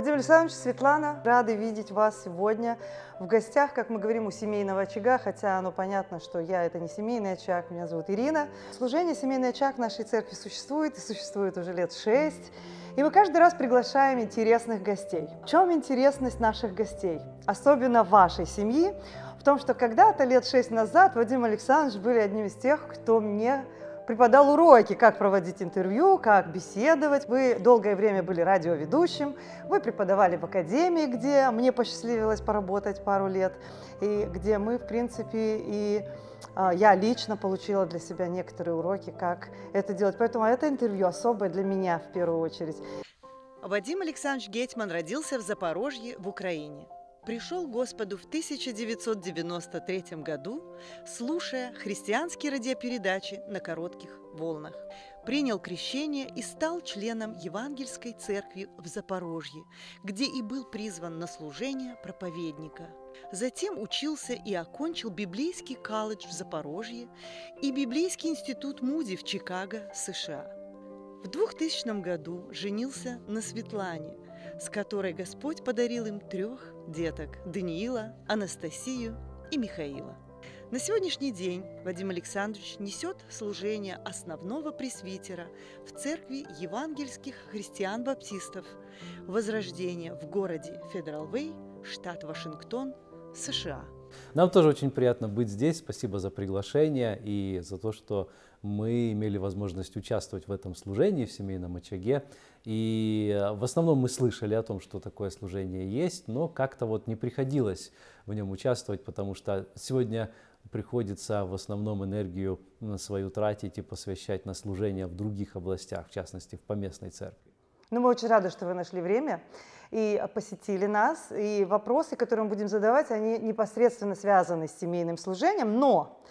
Владимир Александрович, Светлана, рады видеть вас сегодня в гостях, как мы говорим, у семейного очага, хотя оно понятно, что я это не семейный очаг, меня зовут Ирина. Служение «Семейный очаг» в нашей церкви существует и существует уже лет шесть. И мы каждый раз приглашаем интересных гостей. В чем интересность наших гостей, особенно вашей семьи? В том, что когда-то лет шесть назад Вадим Александрович были одним из тех, кто мне преподал уроки, как проводить интервью, как беседовать. Вы долгое время были радиоведущим, вы преподавали в академии, где мне посчастливилось поработать пару лет, и где мы, в принципе, и а, я лично получила для себя некоторые уроки, как это делать. Поэтому это интервью особое для меня в первую очередь. Вадим Александрович Гетман родился в Запорожье в Украине пришел Господу в 1993 году, слушая христианские радиопередачи на коротких волнах. Принял крещение и стал членом Евангельской церкви в Запорожье, где и был призван на служение проповедника. Затем учился и окончил Библейский колледж в Запорожье и Библейский институт Муди в Чикаго, США. В 2000 году женился на Светлане, с которой Господь подарил им трех деток – Даниила, Анастасию и Михаила. На сегодняшний день Вадим Александрович несет служение основного пресвитера в церкви евангельских христиан-баптистов «Возрождение» в городе Федералвей, штат Вашингтон, США. Нам тоже очень приятно быть здесь. Спасибо за приглашение и за то, что мы имели возможность участвовать в этом служении в семейном очаге. И э, в основном мы слышали о том, что такое служение есть, но как-то вот не приходилось в нем участвовать, потому что сегодня приходится в основном энергию свою тратить и посвящать на служение в других областях, в частности, в поместной церкви. Ну, мы очень рады, что вы нашли время и посетили нас. И вопросы, которые мы будем задавать, они непосредственно связаны с семейным служением, но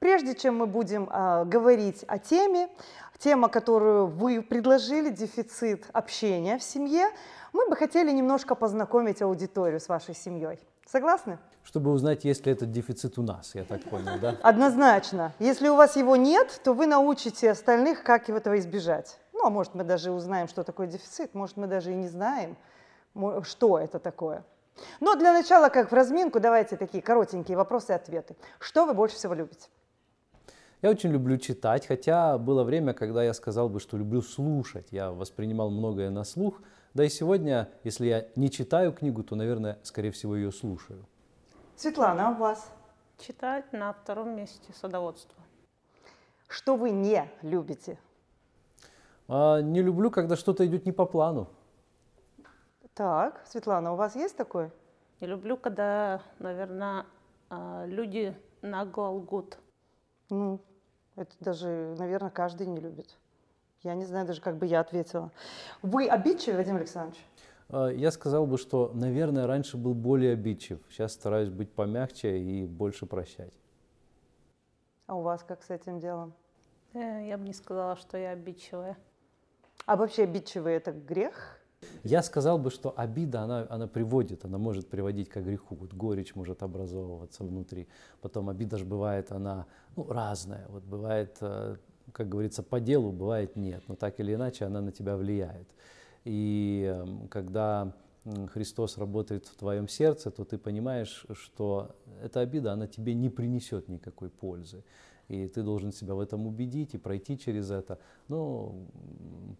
Прежде чем мы будем э, говорить о теме, тема, которую вы предложили, дефицит общения в семье, мы бы хотели немножко познакомить аудиторию с вашей семьей. Согласны? Чтобы узнать, есть ли этот дефицит у нас, я так понял, да? Однозначно. Если у вас его нет, то вы научите остальных, как этого избежать. Ну, а может, мы даже узнаем, что такое дефицит, может, мы даже и не знаем, что это такое. Но для начала, как в разминку, давайте такие коротенькие вопросы и ответы. Что вы больше всего любите? Я очень люблю читать, хотя было время, когда я сказал бы, что люблю слушать. Я воспринимал многое на слух. Да и сегодня, если я не читаю книгу, то, наверное, скорее всего, ее слушаю. Светлана, а у вас? Читать на втором месте садоводство. Что вы не любите? А, не люблю, когда что-то идет не по плану. Так, Светлана, у вас есть такое? Не люблю, когда, наверное, а, люди нагло лгут. Ну, это даже, наверное, каждый не любит. Я не знаю даже, как бы я ответила. Вы обидчивый, Вадим Александрович? А, я сказал бы, что, наверное, раньше был более обидчив. Сейчас стараюсь быть помягче и больше прощать. А у вас как с этим делом? Э, я бы не сказала, что я обидчивая. А вообще обидчивый это грех? Я сказал бы, что обида, она, она приводит, она может приводить к греху. Вот горечь может образовываться внутри. Потом обида же бывает, она ну, разная. Вот бывает, э, как говорится, по делу, бывает нет. Но так или иначе она на тебя влияет. И эм, когда Христос работает в твоем сердце, то ты понимаешь, что эта обида, она тебе не принесет никакой пользы и ты должен себя в этом убедить и пройти через это. Но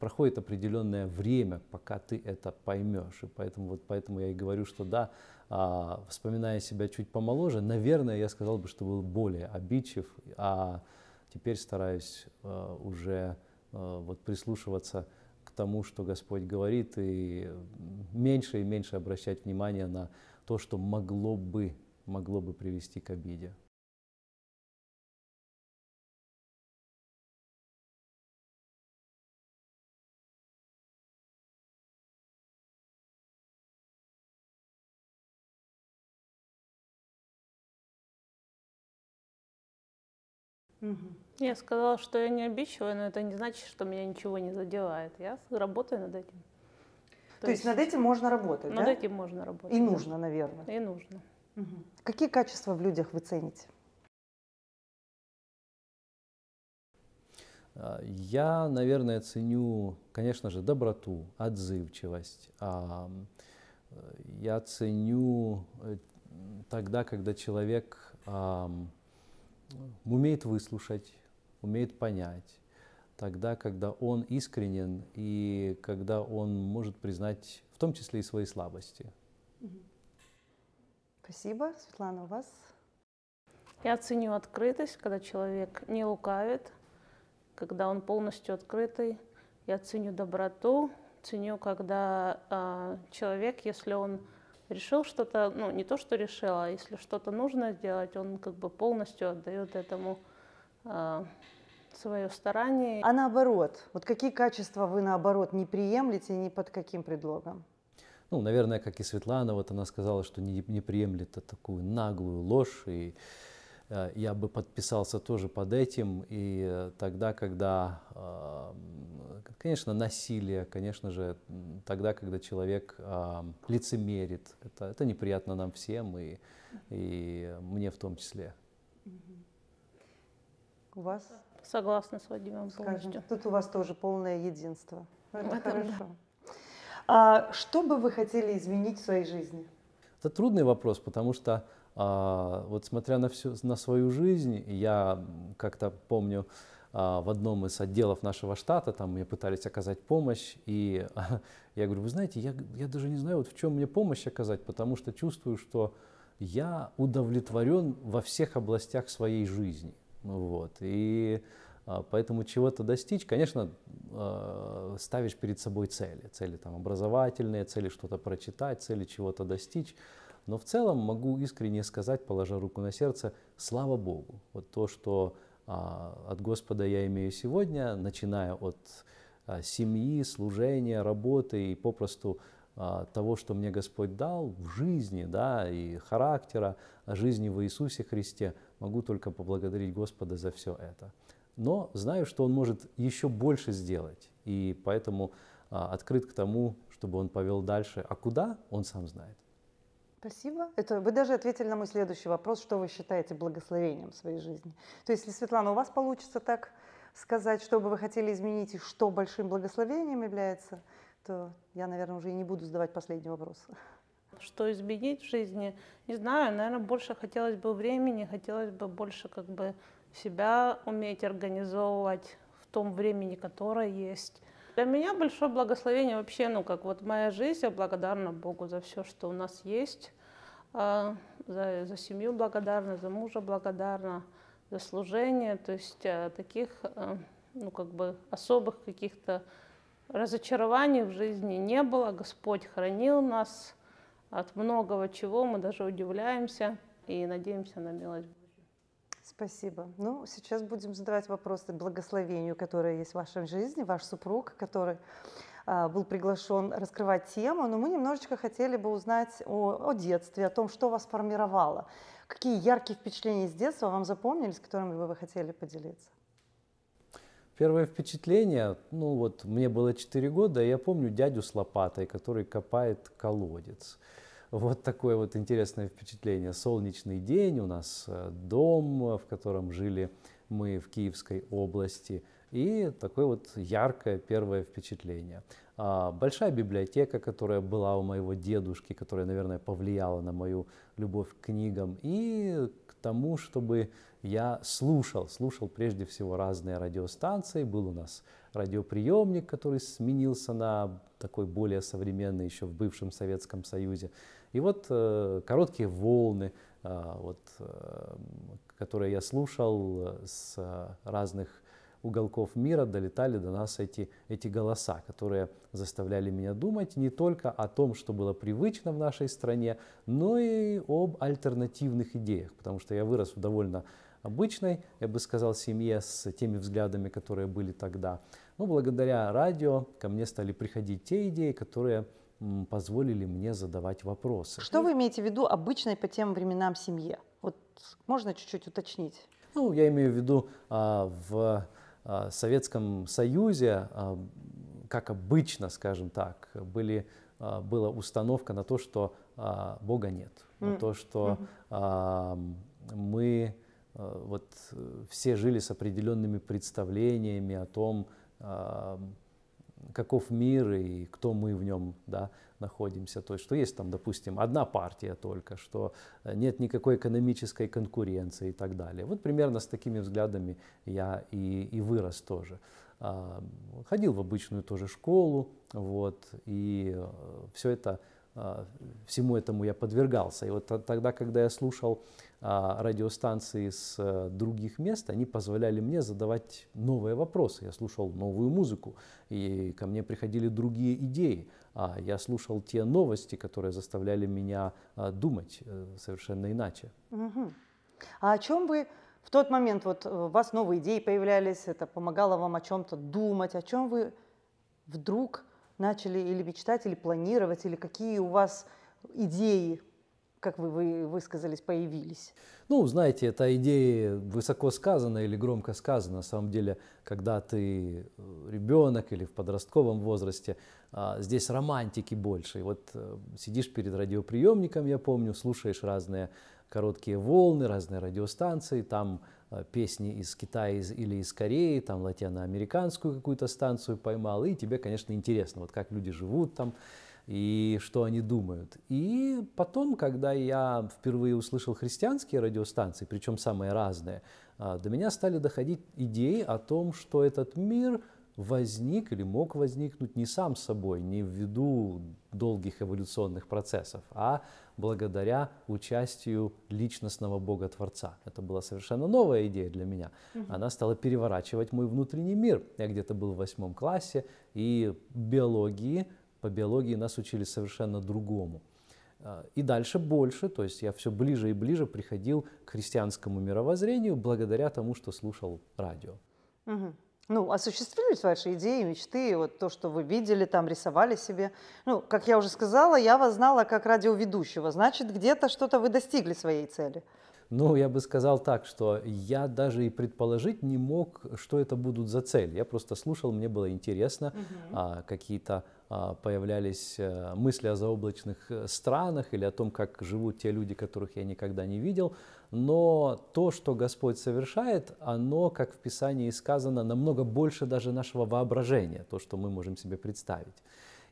проходит определенное время, пока ты это поймешь. И поэтому, вот поэтому я и говорю, что да, а, вспоминая себя чуть помоложе, наверное, я сказал бы, что был более обидчив, а теперь стараюсь а, уже а, вот прислушиваться к тому, что Господь говорит, и меньше и меньше обращать внимание на то, что могло бы, могло бы привести к обиде. Угу. Я сказала, что я не обещаю, но это не значит, что меня ничего не задевает. Я работаю над этим. То, То есть, есть над этим можно работать, над да? этим можно работать. И да. нужно, наверное. И нужно. Угу. Какие качества в людях вы цените? А, я, наверное, ценю, конечно же, доброту, отзывчивость. А, э, я ценю э, тогда, когда человек умеет выслушать, умеет понять, тогда, когда он искренен и когда он может признать в том числе и свои слабости. Спасибо. Светлана, у вас? Я ценю открытость, когда человек не лукавит, когда он полностью открытый. Я ценю доброту, ценю, когда э, человек, если он решил что-то, ну не то, что решил, а если что-то нужно сделать, он как бы полностью отдает этому э, а, свое старание. А наоборот, вот какие качества вы наоборот не приемлете ни под каким предлогом? Ну, наверное, как и Светлана, вот она сказала, что не, не приемлет такую наглую ложь и Э, я бы подписался тоже под этим. И э, тогда, когда, э, конечно, насилие, конечно же, тогда, когда человек лицемерит, это, это неприятно нам всем и, и мне в том числе. У вас? Согласна с Вадимом Скажем, Тут у вас тоже полное единство. Это, это хорошо. Да. А что бы вы хотели изменить в своей жизни? Это трудный вопрос, потому что а, вот смотря на, всю, на свою жизнь, я как-то помню, а, в одном из отделов нашего штата, там мне пытались оказать помощь, и я говорю, вы знаете, я, я даже не знаю, вот в чем мне помощь оказать, потому что чувствую, что я удовлетворен во всех областях своей жизни. Вот. И а, Поэтому чего-то достичь, конечно, ставишь перед собой цели. Цели там, образовательные, цели что-то прочитать, цели чего-то достичь. Но в целом могу искренне сказать, положа руку на сердце, слава Богу. Вот то, что а, от Господа я имею сегодня, начиная от а, семьи, служения, работы и попросту а, того, что мне Господь дал в жизни, да, и характера, жизни в Иисусе Христе, могу только поблагодарить Господа за все это. Но знаю, что Он может еще больше сделать, и поэтому а, открыт к тому, чтобы Он повел дальше. А куда, Он сам знает. Спасибо. Это вы даже ответили на мой следующий вопрос, что вы считаете благословением своей жизни. То есть, если, Светлана, у вас получится так сказать, что бы вы хотели изменить и что большим благословением является, то я, наверное, уже и не буду задавать последний вопрос. Что изменить в жизни? Не знаю, наверное, больше хотелось бы времени, хотелось бы больше как бы себя уметь организовывать в том времени, которое есть, для меня большое благословение вообще, ну как вот моя жизнь, я благодарна Богу за все, что у нас есть, а, за, за семью благодарна, за мужа благодарна, за служение, то есть э, таких, э, ну как бы особых каких-то разочарований в жизни не было, Господь хранил нас от многого чего, мы даже удивляемся и надеемся на милость Спасибо. Ну, сейчас будем задавать вопросы благословению, которое есть в вашей жизни, ваш супруг, который а, был приглашен раскрывать тему, но мы немножечко хотели бы узнать о, о детстве, о том, что вас формировало. Какие яркие впечатления из детства вам запомнились, которыми бы вы хотели поделиться? Первое впечатление, ну вот мне было 4 года, я помню дядю с лопатой, который копает колодец. Вот такое вот интересное впечатление. Солнечный день, у нас э, дом, э, в котором жили мы в Киевской области. И такое вот яркое первое впечатление. А, большая библиотека, которая была у моего дедушки, которая, наверное, повлияла на мою любовь к книгам и к тому, чтобы я слушал. Слушал прежде всего разные радиостанции. Был у нас радиоприемник, который сменился на такой более современный еще в бывшем Советском Союзе. И вот э, короткие волны, э, вот, э, которые я слушал э, с э, разных уголков мира, долетали до нас эти, эти голоса, которые заставляли меня думать не только о том, что было привычно в нашей стране, но и об альтернативных идеях, потому что я вырос в довольно обычной, я бы сказал, семье с теми взглядами, которые были тогда. Но благодаря радио ко мне стали приходить те идеи, которые позволили мне задавать вопросы. Что вы имеете в виду обычной по тем временам семье? Вот можно чуть-чуть уточнить? Ну, я имею в виду а, в а, Советском Союзе, а, как обычно, скажем так, были, была установка на то, что Бога нет, на то, что мы вот э, все жили с определенными представлениями о том, каков мир и кто мы в нем да, находимся. То есть, что есть там, допустим, одна партия только, что э, нет никакой экономической конкуренции и так далее. Вот примерно с такими взглядами я и, и вырос тоже. А, ходил в обычную тоже школу, вот, и э, все это а, всему этому я подвергался. И вот тогда, когда я слушал а, радиостанции с э, других мест, они позволяли мне задавать новые вопросы. Я слушал новую музыку, и ко мне приходили другие идеи. А я слушал те новости, которые заставляли меня думать э, совершенно иначе. Угу. А о чем вы в тот момент, вот э, у вас новые идеи появлялись, это помогало вам о чем-то думать, о чем вы вдруг начали или мечтать, или планировать, или какие у вас идеи, как вы, вы высказались, появились? Ну, знаете, эта идея высоко сказана или громко сказана. На самом деле, когда ты э, ребенок или в подростковом возрасте, а, здесь романтики больше. И вот э, сидишь перед радиоприемником, я помню, слушаешь разные короткие волны, разные радиостанции, там Э, песни из Китая или из Кореи, там латиноамериканскую какую-то станцию поймал, и тебе, конечно, интересно, вот как люди живут там и что они думают. И потом, когда я впервые услышал христианские радиостанции, причем самые разные, э, до меня стали доходить идеи о том, что этот мир возник или мог возникнуть не сам собой, не ввиду долгих эволюционных процессов, а благодаря участию личностного Бога Творца. Это была совершенно новая идея для меня. Она стала переворачивать мой внутренний мир. Я где-то был в восьмом классе, и биологии, по биологии нас учили совершенно другому. Э, и дальше больше, то есть я все ближе и ближе приходил к христианскому мировоззрению благодаря тому, что слушал радио. Угу. Ну, осуществились ваши идеи, мечты, вот то, что вы видели, там рисовали себе. Ну, как я уже сказала, я вас знала как радиоведущего. Значит, где-то что-то вы достигли своей цели. Ну, я бы сказал так, что я даже и предположить не мог, что это будут за цели. Я просто слушал, мне было интересно, угу. какие-то а, появлялись э, мысли о заоблачных э, странах или о том, как живут те люди, которых я никогда не видел но то, что Господь совершает, оно, как в Писании сказано, намного больше даже нашего воображения, то, что мы можем себе представить.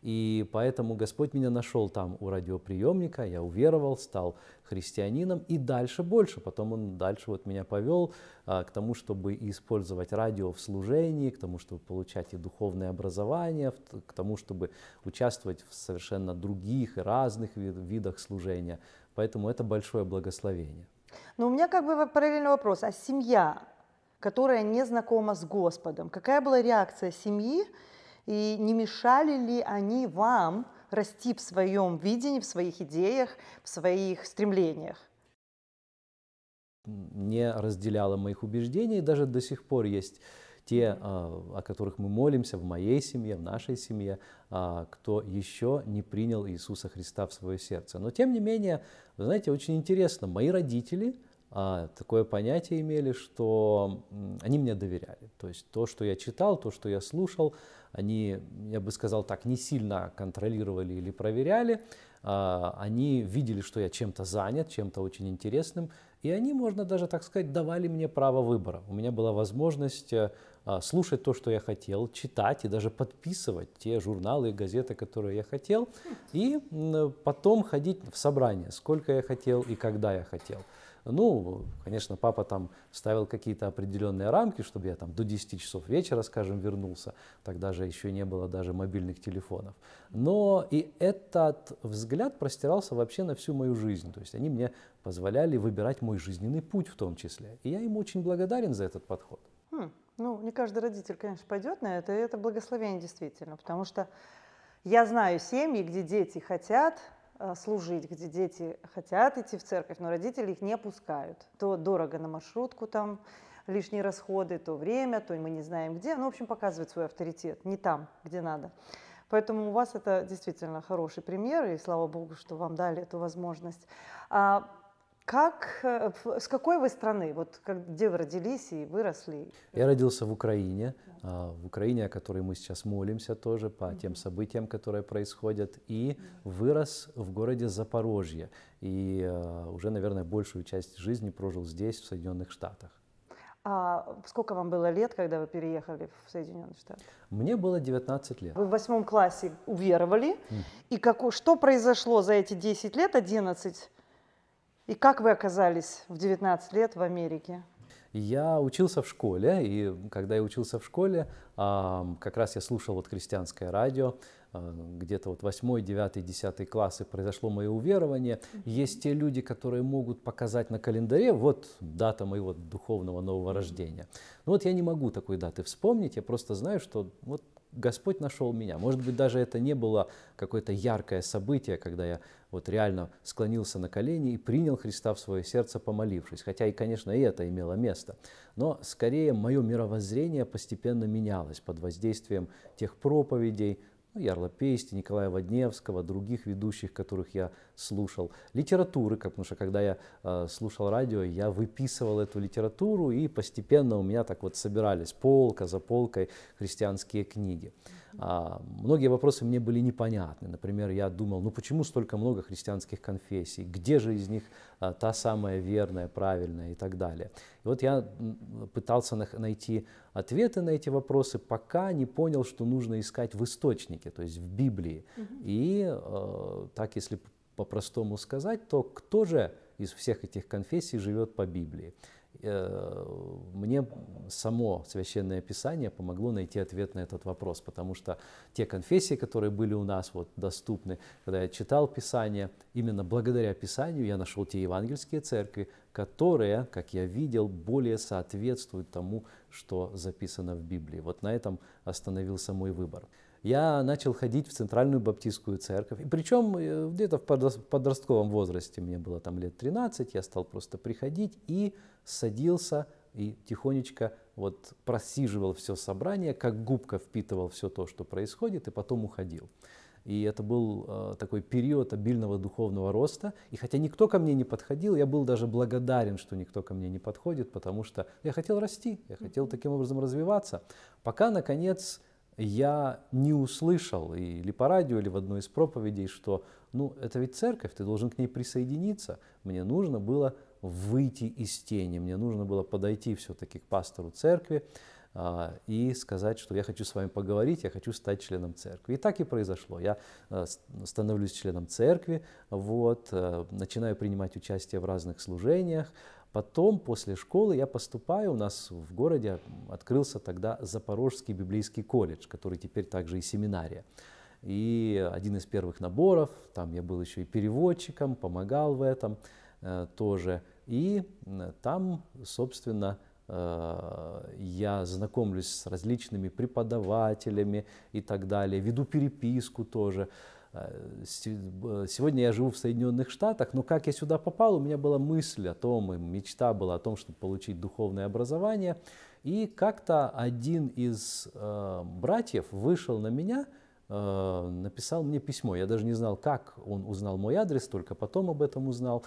И поэтому Господь меня нашел там у радиоприемника, я уверовал, стал христианином и дальше больше. Потом Он дальше вот меня повел а, к тому, чтобы использовать радио в служении, к тому, чтобы получать и духовное образование, к тому, чтобы участвовать в совершенно других и разных видах служения. Поэтому это большое благословение. Но у меня как бы параллельный вопрос. А семья, которая не знакома с Господом, какая была реакция семьи? И не мешали ли они вам расти в своем видении, в своих идеях, в своих стремлениях? Не разделяла моих убеждений, даже до сих пор есть те, а, о которых мы молимся в моей семье, в нашей семье, а, кто еще не принял Иисуса Христа в свое сердце. Но тем не менее, вы знаете, очень интересно, мои родители а, такое понятие имели, что они мне доверяли. То есть то, что я читал, то, что я слушал, они, я бы сказал так, не сильно контролировали или проверяли, а, они видели, что я чем-то занят, чем-то очень интересным, и они, можно даже так сказать, давали мне право выбора. У меня была возможность э, а, слушать то, что я хотел, читать и даже подписывать те журналы и газеты, которые я хотел, и потом ходить в собрание, сколько я хотел и когда я хотел. Ну, конечно, папа там ставил какие-то определенные рамки, чтобы я там до 10 часов вечера, скажем, вернулся. Тогда же еще не было даже мобильных телефонов. Но и этот взгляд простирался вообще на всю мою жизнь. То есть они мне позволяли выбирать мой жизненный путь в том числе. И я им очень благодарен за этот подход. Хм. Ну, не каждый родитель, конечно, пойдет на это, и это благословение действительно, потому что я знаю семьи, где дети хотят Э, служить, где дети хотят идти в церковь, но родители их не пускают. То дорого на маршрутку там, лишние расходы, то время, то мы не знаем где. Ну, в общем, показывает свой авторитет, не там, где надо. Поэтому у вас это действительно хороший пример, и слава богу, что вам дали эту возможность. А как, э, с какой вы страны, вот как, где вы родились и выросли? Я родился в Украине, а, в Украине, о которой мы сейчас молимся тоже по тем событиям, которые происходят, и вырос в городе Запорожье, и э, уже, наверное, большую часть жизни прожил здесь, в Соединенных Штатах. А сколько вам было лет, когда вы переехали в Соединенные Штаты? Мне было 19 лет. Вы в восьмом классе уверовали, mm. и как, что произошло за эти 10 лет, 11 и как вы оказались в 19 лет в Америке? Я учился в школе, и когда я учился в школе, а, как раз я слушал вот христианское радио, а, где-то вот 8, 9, 10 классы произошло мое уверование. Есть те люди, которые могут показать на календаре, вот дата моего духовного нового рождения. Но ну вот я не могу такой даты вспомнить, я просто знаю, что вот Господь нашел меня. Может быть, даже это не было какое-то яркое событие, когда я вот реально склонился на колени и принял Христа в свое сердце, помолившись. Хотя и, конечно, и это имело место. Но скорее мое мировоззрение постепенно менялось под воздействием тех проповедей, ну, Ярла Пести, Николая Водневского, других ведущих, которых я слушал, литературы, как, потому что когда я э, слушал радио, я выписывал эту литературу, и постепенно у меня так вот собирались полка за полкой христианские книги. А, многие вопросы мне были непонятны. Например, я думал, ну почему столько много христианских конфессий, где же из них а, та самая верная, правильная и так далее. И вот я пытался на найти ответы на эти вопросы, пока не понял, что нужно искать в источнике, то есть в Библии. Угу. И э, так, если по-простому сказать, то кто же из всех этих конфессий живет по Библии? Э, мне само Священное Писание помогло найти ответ на этот вопрос, потому что те конфессии, которые были у нас вот доступны, когда я читал Писание, именно благодаря Писанию я нашел те евангельские церкви, которые, как я видел, более соответствуют тому, что записано в Библии. Вот на этом остановился мой выбор я начал ходить в центральную баптистскую церковь. И причем э, где-то в подростковом возрасте, мне было там лет 13, я стал просто приходить и садился и тихонечко вот просиживал все собрание, как губка впитывал все то, что происходит, и потом уходил. И это был э, такой период обильного духовного роста. И хотя никто ко мне не подходил, я был даже благодарен, что никто ко мне не подходит, потому что я хотел расти, я хотел таким образом развиваться. Пока, наконец, я не услышал или по радио, или в одной из проповедей, что ну это ведь церковь, ты должен к ней присоединиться. Мне нужно было выйти из тени, мне нужно было подойти все-таки к пастору церкви а, и сказать, что я хочу с вами поговорить, я хочу стать членом церкви. И так и произошло. Я а, становлюсь членом церкви, вот, а, начинаю принимать участие в разных служениях, Потом, после школы, я поступаю, у нас в городе открылся тогда Запорожский библейский колледж, который теперь также и семинария. И один из первых наборов, там я был еще и переводчиком, помогал в этом э, тоже. И там, собственно, э, я знакомлюсь с различными преподавателями и так далее, веду переписку тоже. Э, э, сегодня я живу в Соединенных Штатах, но как я сюда попал, у меня была мысль о том, и мечта была о том, чтобы получить духовное образование. И как-то один из э, братьев вышел на меня, э, написал мне письмо. Я даже не знал, как он узнал мой адрес, только потом об этом узнал.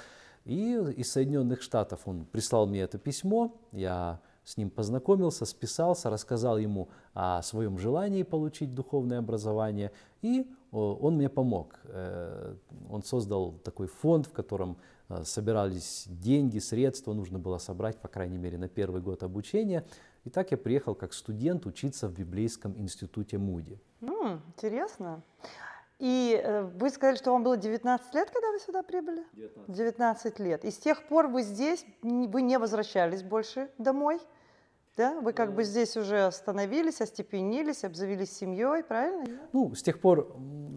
И из Соединенных Штатов он прислал мне это письмо. Я с ним познакомился, списался, рассказал ему о своем желании получить духовное образование, и э, он мне помог. Э, он создал такой фонд, в котором э, собирались деньги, средства, нужно было собрать, по крайней мере, на первый год обучения. И так я приехал как студент учиться в Библейском институте Муди. Ну, интересно. И э, вы сказали, что вам было 19 лет, когда вы сюда прибыли? 19. 19 лет. И с тех пор вы здесь, вы не возвращались больше домой, да? Вы как ну, бы э. здесь уже остановились, остепенились, обзавелись семьей, правильно? Ну, с тех пор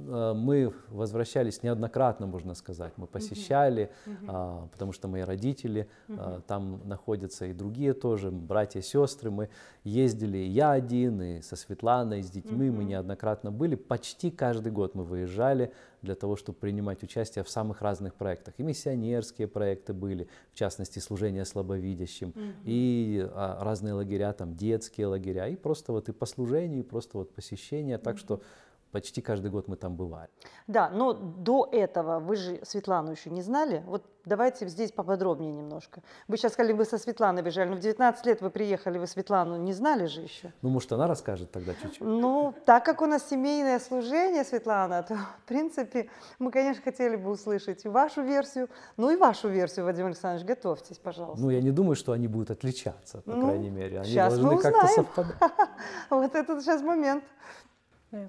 Э, мы возвращались неоднократно, можно сказать. Мы посещали, угу. потому что мои родители угу. там находятся и другие тоже, братья, сестры. Мы ездили, и я один, и со Светланой, и с детьми. Угу. Мы неоднократно были. Почти каждый год мы выезжали для того, чтобы принимать участие в самых разных проектах. И миссионерские проекты были, в частности, служение слабовидящим, угу. и а, разные лагеря, там детские лагеря, и просто вот и по служению, и просто вот посещение. Так угу. что почти каждый год мы там бывали. Да, но до этого вы же Светлану еще не знали. Вот давайте здесь поподробнее немножко. Вы сейчас сказали, вы со Светланой бежали, но в 19 лет вы приехали, вы Светлану не знали же еще. Ну, может, она расскажет тогда чуть-чуть. Ну, так как у нас семейное служение, Светлана, то, в принципе, мы, конечно, хотели бы услышать и вашу версию, ну и вашу версию, Вадим Александрович, готовьтесь, пожалуйста. Ну, я не думаю, что они будут отличаться, по ну, крайней мере. Они сейчас должны мы узнаем. как-то совпадать. Вот этот сейчас момент.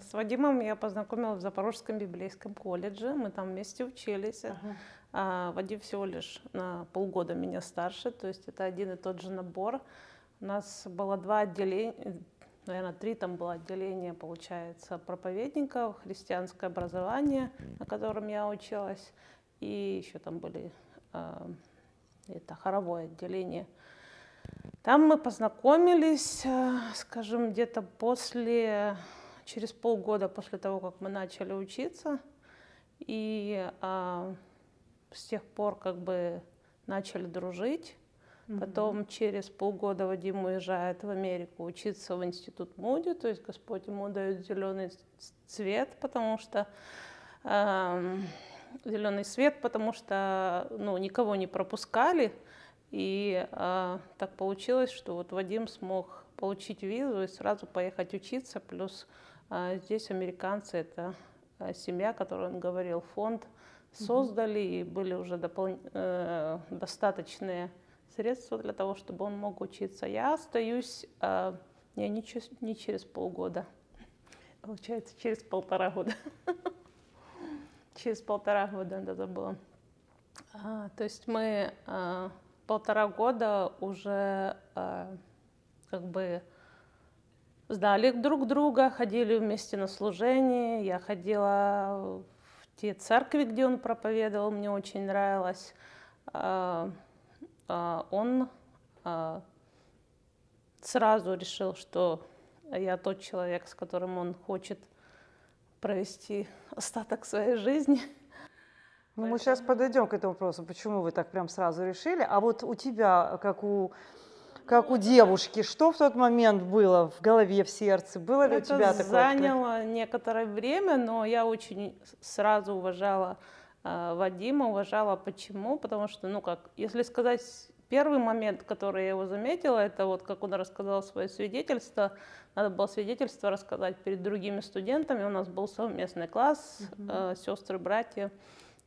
С Вадимом я познакомилась в Запорожском библейском колледже. Мы там вместе учились. Ага. А, Вадим всего лишь на полгода меня старше, то есть это один и тот же набор. У нас было два отделения, наверное, три там было отделения, получается, проповедников, христианское образование, на котором я училась, и еще там были а, это хоровое отделение. Там мы познакомились, э, скажем, где-то после через полгода после того, как мы начали учиться, и а, с тех пор как бы начали дружить. Угу. Потом через полгода Вадим уезжает в Америку учиться в институт Муди, то есть Господь ему дает зеленый цвет, потому что э, зеленый свет, потому что ну, никого не пропускали. И э, так получилось, что вот Вадим смог получить визу и сразу поехать учиться, плюс а здесь американцы, это э, семья, которую он говорил, фонд создали, и были уже допол... э, достаточные средства для того, чтобы он мог учиться. Я остаюсь э, я не, через, не через полгода, получается, через полтора года. Через полтора года это было. А, то есть мы полтора года уже как бы знали друг друга, ходили вместе на служение. Я ходила в те церкви, где он проповедовал, мне очень нравилось. А, а, он а, сразу решил, что я тот человек, с которым он хочет провести остаток своей жизни. Ну, мы сейчас подойдем к этому вопросу, почему вы так прям сразу решили. А вот у тебя, как у как у девушки. Что в тот момент было в голове, в сердце? Было ли Это у тебя такое? Это заняло некоторое время, но я очень сразу уважала э, Вадима, уважала почему, потому что, ну как, если сказать первый момент, который я его заметила, это вот как он рассказал свое свидетельство. Надо было свидетельство рассказать перед другими студентами. У нас был совместный класс, mm-hmm. э, а, сестры, братья.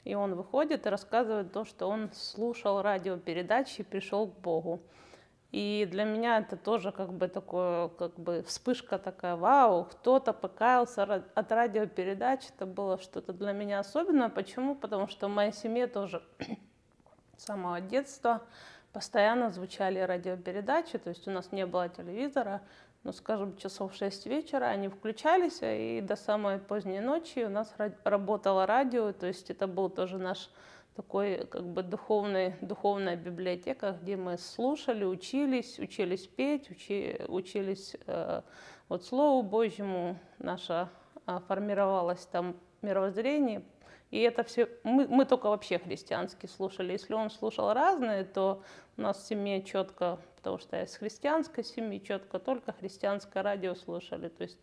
И он выходит и рассказывает то, что он слушал радиопередачи и пришел к Богу. И для меня это тоже как бы такое, как бы вспышка такая, вау, кто-то покаялся от радиопередач, это было что-то для меня особенное. Почему? Потому что в моей семье тоже с самого детства постоянно звучали радиопередачи, то есть у нас не было телевизора, ну, скажем, часов 6 вечера они включались, и до самой поздней ночи у нас работало радио, то есть это был тоже наш такой как бы духовный, духовная библиотека, где мы слушали, учились, учились петь, учи, учились э, вот Слову Божьему, наше э, а, формировалось там мировоззрение. И это все, мы, мы только вообще христианские слушали. Если он слушал разные, то у нас в семье четко, потому что я из христианской семьи, четко только христианское радио слушали. То есть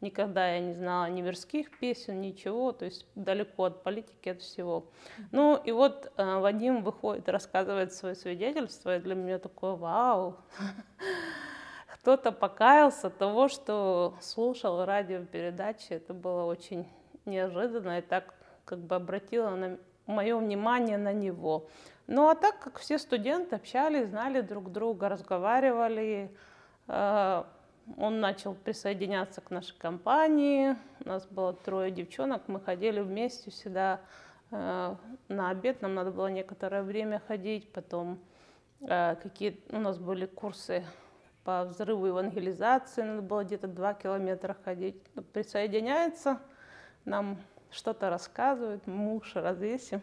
Никогда я не знала ни верских песен, ничего, то есть далеко от политики, от всего. Ну и вот э, Вадим выходит, рассказывает свое свидетельство, и для меня такое вау. Кто-то покаялся того, что слушал радиопередачи, это было очень неожиданно и так как бы обратило на мое внимание на него. Ну а так как все студенты общались, знали друг друга, разговаривали, э, он начал присоединяться к нашей компании. У нас было трое девчонок, мы ходили вместе всегда э, на обед. Нам надо было некоторое время ходить, потом э, какие у нас были курсы по взрыву евангелизации, надо было где-то два километра ходить. Присоединяется, нам что-то рассказывает, муж развесим.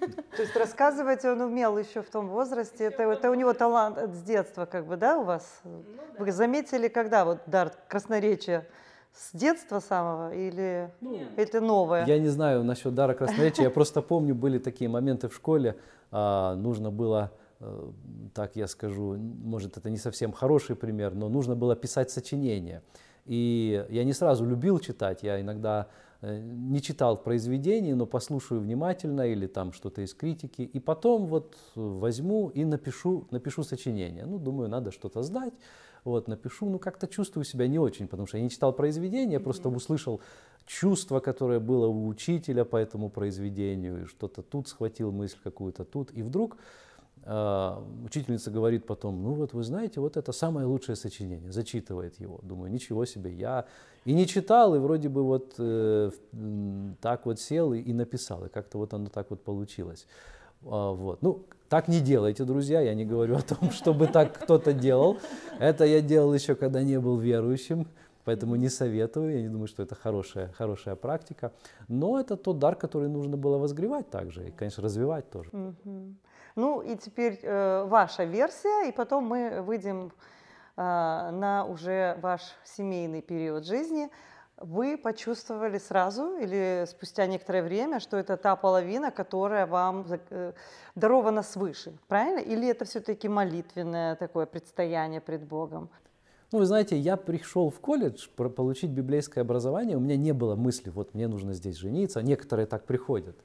То есть рассказывать он умел еще в том возрасте, это, это у него талант с детства, как бы, да, у вас? Ну, да. Вы заметили, когда вот дар красноречия? С детства самого или ну, Нет. это новое? Я не знаю насчет дара красноречия, я просто помню, были такие моменты в школе, а, нужно было э, так я скажу, может это не совсем хороший пример, но нужно было писать сочинение. И я не сразу любил читать, я иногда Э, не читал произведение, но послушаю внимательно или там что-то из критики, и потом вот возьму и напишу, напишу сочинение. Ну, думаю, надо что-то сдать, вот, напишу, ну, как-то чувствую себя не очень, потому что я не читал произведение, я просто услышал чувство, которое было у учителя по этому произведению, и что-то тут схватил мысль какую-то тут, и вдруг а, учительница говорит потом, ну вот вы знаете, вот это самое лучшее сочинение, зачитывает его. Думаю, ничего себе, я и не читал, и вроде бы вот э, так вот сел и, и написал, и как-то вот оно так вот получилось. А, вот. Ну, так не делайте, друзья, я не говорю о том, чтобы так кто-то делал. Это я делал еще, когда не был верующим, Поэтому не советую, я не думаю, что это хорошая, хорошая практика. Но это тот дар, который нужно было возгревать также и, конечно, развивать тоже. Угу. Ну и теперь э, ваша версия, и потом мы выйдем э, на уже ваш семейный период жизни. Вы почувствовали сразу или спустя некоторое время, что это та половина, которая вам э, дарована свыше, правильно? Или это все-таки молитвенное такое предстояние пред Богом? Ну, вы знаете, я пришел в колледж получить библейское образование, у меня не было мысли, вот мне нужно здесь жениться, некоторые так приходят.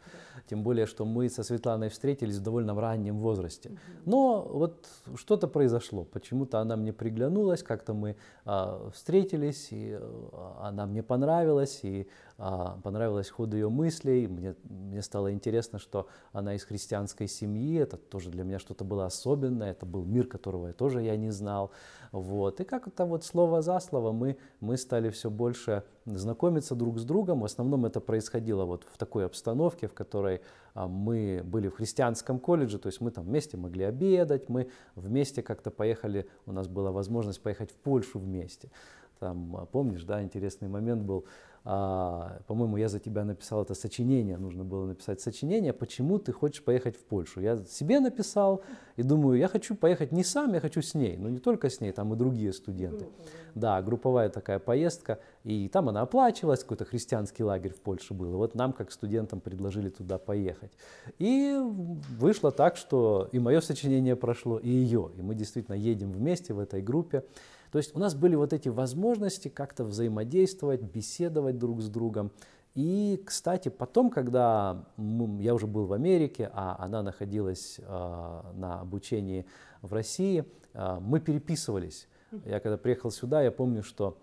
Тем более, что мы со Светланой встретились в довольно раннем возрасте. Но вот что-то произошло, почему-то она мне приглянулась, как-то мы э, встретились, и э, она мне понравилась, и а, понравилось ход ее мыслей, мне, мне стало интересно, что она из христианской семьи, это тоже для меня что-то было особенное, это был мир, которого я тоже я не знал. Вот. И как то вот слово за слово мы, мы стали все больше знакомиться друг с другом. В основном это происходило вот в такой обстановке, в которой а, мы были в христианском колледже, то есть мы там вместе могли обедать, мы вместе как-то поехали, у нас была возможность поехать в Польшу вместе. Там, а, помнишь, да, интересный момент был, а, по-моему, я за тебя написал это сочинение, нужно было написать сочинение, почему ты хочешь поехать в Польшу. Я себе написал и думаю, я хочу поехать не сам, я хочу с ней, но не только с ней, там и другие студенты. Групповая. Да, групповая такая поездка, и там она оплачивалась, какой-то христианский лагерь в Польше был, вот нам, как студентам, предложили туда поехать. И вышло так, что и мое сочинение прошло, и ее, и мы действительно едем вместе в этой группе. То есть у нас были вот эти возможности как-то взаимодействовать, беседовать друг с другом. И, кстати, потом, когда я уже был в Америке, а она находилась э, на обучении в России, э, мы переписывались. Я когда приехал сюда, я помню, что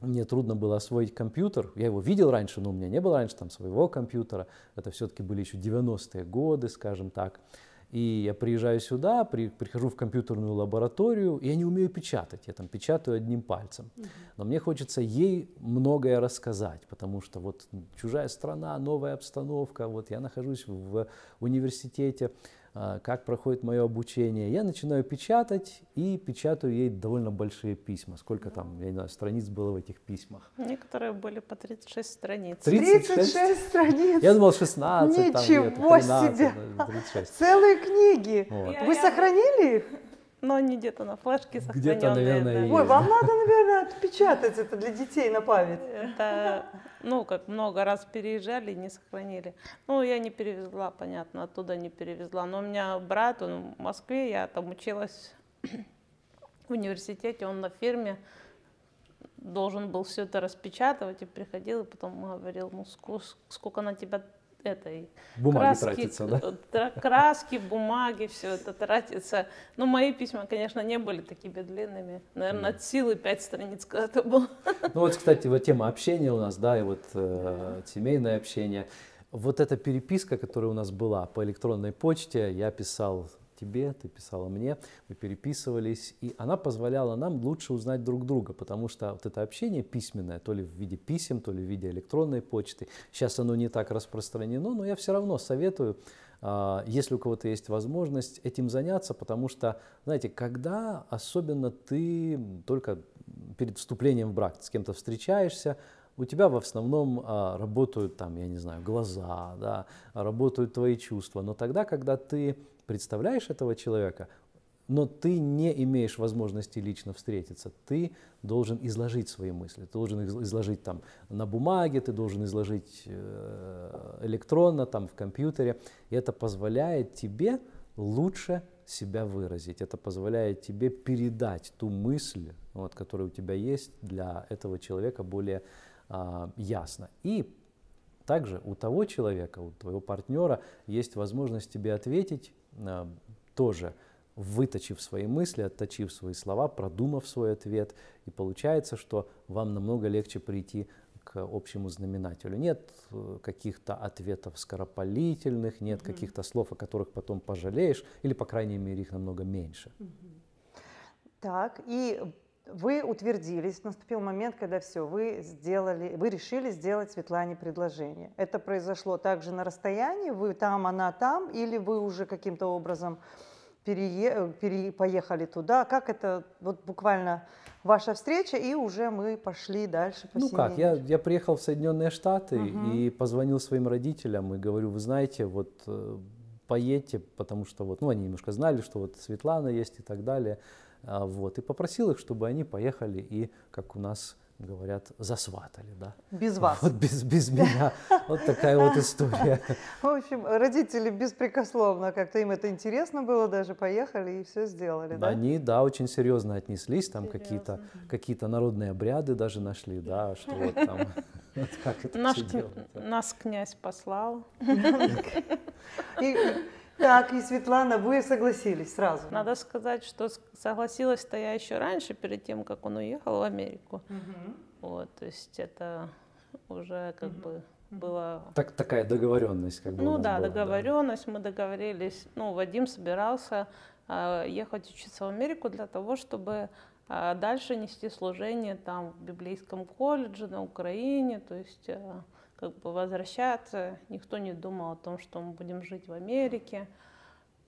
мне трудно было освоить компьютер. Я его видел раньше, но у меня не было раньше там своего компьютера. Это все-таки были еще 90-е годы, скажем так. И я приезжаю сюда, при, прихожу в компьютерную лабораторию, и я не умею печатать, я там печатаю одним пальцем. Но мне хочется ей многое рассказать, потому что вот чужая страна, новая обстановка, вот я нахожусь в университете, а, как проходит мое обучение. Я начинаю печатать и печатаю ей довольно большие письма. Сколько там, я не знаю, страниц было в этих письмах? Некоторые были по 36 страниц. 36, 36 страниц? Я думал 16. Ничего там, нет, 13, себе! 36. Ну, Целые книги! Вот. Вы сохранили их? Но они где-то на флешке сохраненные. Где-то, наверное, да. Ой, вам надо, наверное, отпечатать это для детей на память. Это, ну, как много раз переезжали, не сохранили. Ну, я не перевезла, понятно, оттуда не перевезла. Но у меня брат, он в Москве, я там училась в университете, он на фирме должен был все это распечатывать и приходил, и потом говорил, ну, сколько на тебя этой бумаги краски, тратится, да? Э, краски, бумаги, все это тратится. Ну, мои письма, конечно, не были такими длинными. Наверное, от силы пять страниц когда-то было. Ну вот, кстати, вот тема общения у нас, да, и вот э, семейное общение. Вот эта переписка, которая у нас была по электронной почте, я писал тебе, ты писала мне, мы переписывались, и она позволяла нам лучше узнать друг друга, потому что вот это общение письменное, то ли в виде писем, то ли в виде электронной почты, сейчас оно не так распространено, но я все равно советую а, если у кого-то есть возможность этим заняться, потому что, знаете, когда особенно ты только перед вступлением в брак с кем-то встречаешься, у тебя в основном а, работают там, я не знаю, глаза, да, работают твои чувства. Но тогда, когда ты представляешь этого человека, но ты не имеешь возможности лично встретиться. Ты должен изложить свои мысли. Ты должен их изложить там на бумаге, ты должен изложить э, электронно, там в компьютере. И это позволяет тебе лучше себя выразить. Это позволяет тебе передать ту мысль, вот, которая у тебя есть для этого человека более а, ясно. И также у того человека, у твоего партнера есть возможность тебе ответить Э, тоже выточив свои мысли, отточив свои слова, продумав свой ответ. И получается, что вам намного легче прийти к общему знаменателю. Нет э, каких-то ответов скоропалительных, нет mm-hmm. каких-то слов, о которых потом пожалеешь, или, по крайней мере, их намного меньше. Mm-hmm. Так, и вы утвердились, наступил момент, когда все, вы сделали, вы решили сделать Светлане предложение. Это произошло также на расстоянии, вы там, она там, или вы уже каким-то образом перее, пере, поехали туда? Как это вот буквально ваша встреча, и уже мы пошли дальше по Ну как, я, я приехал в Соединенные Штаты угу. и позвонил своим родителям и говорю, вы знаете, вот э, поедьте, потому что вот, ну они немножко знали, что вот Светлана есть и так далее. А, вот, и попросил их, чтобы они поехали и, как у нас говорят, засватали, да? Без вас. Вот без, без меня. Вот такая вот история. В общем, родители беспрекословно как-то им это интересно было, даже поехали и все сделали, да? Они, да, очень серьезно отнеслись, там какие-то какие народные обряды даже нашли, да, что вот там, вот как это Наш, Нас князь послал. Так, и Светлана, вы согласились сразу. Надо сказать, что согласилась-то я еще раньше, перед тем, как он уехал в Америку. Угу. Вот, то есть это уже как угу. бы было... Так, такая договоренность как бы Ну да, была, договоренность, да. мы договорились. Ну, Вадим собирался э, ехать учиться в Америку для того, чтобы э, дальше нести служение там в библейском колледже на Украине, то есть... Э, как бы возвращаться. Никто не думал о том, что мы будем жить в Америке.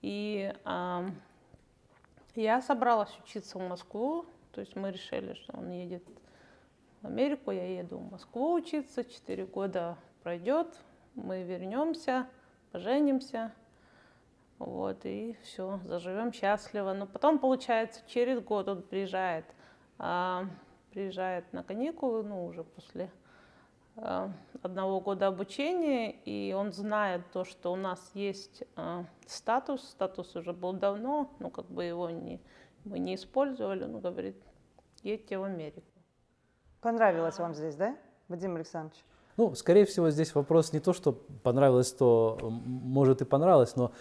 И а, я собралась учиться в Москву. То есть мы решили, что он едет в Америку, я еду в Москву учиться. Четыре года пройдет, мы вернемся, поженимся. Вот, и все, заживем счастливо. Но потом, получается, через год он приезжает. А, приезжает на каникулы, ну, уже после Э, одного года обучения, и он знает то, что у нас есть э, статус, статус уже был давно, но как бы его не, мы не использовали, он говорит, едьте в Америку. Понравилось вам здесь, да, Вадим Александрович? Ну, скорее всего, здесь вопрос не то, что понравилось, то может и понравилось, но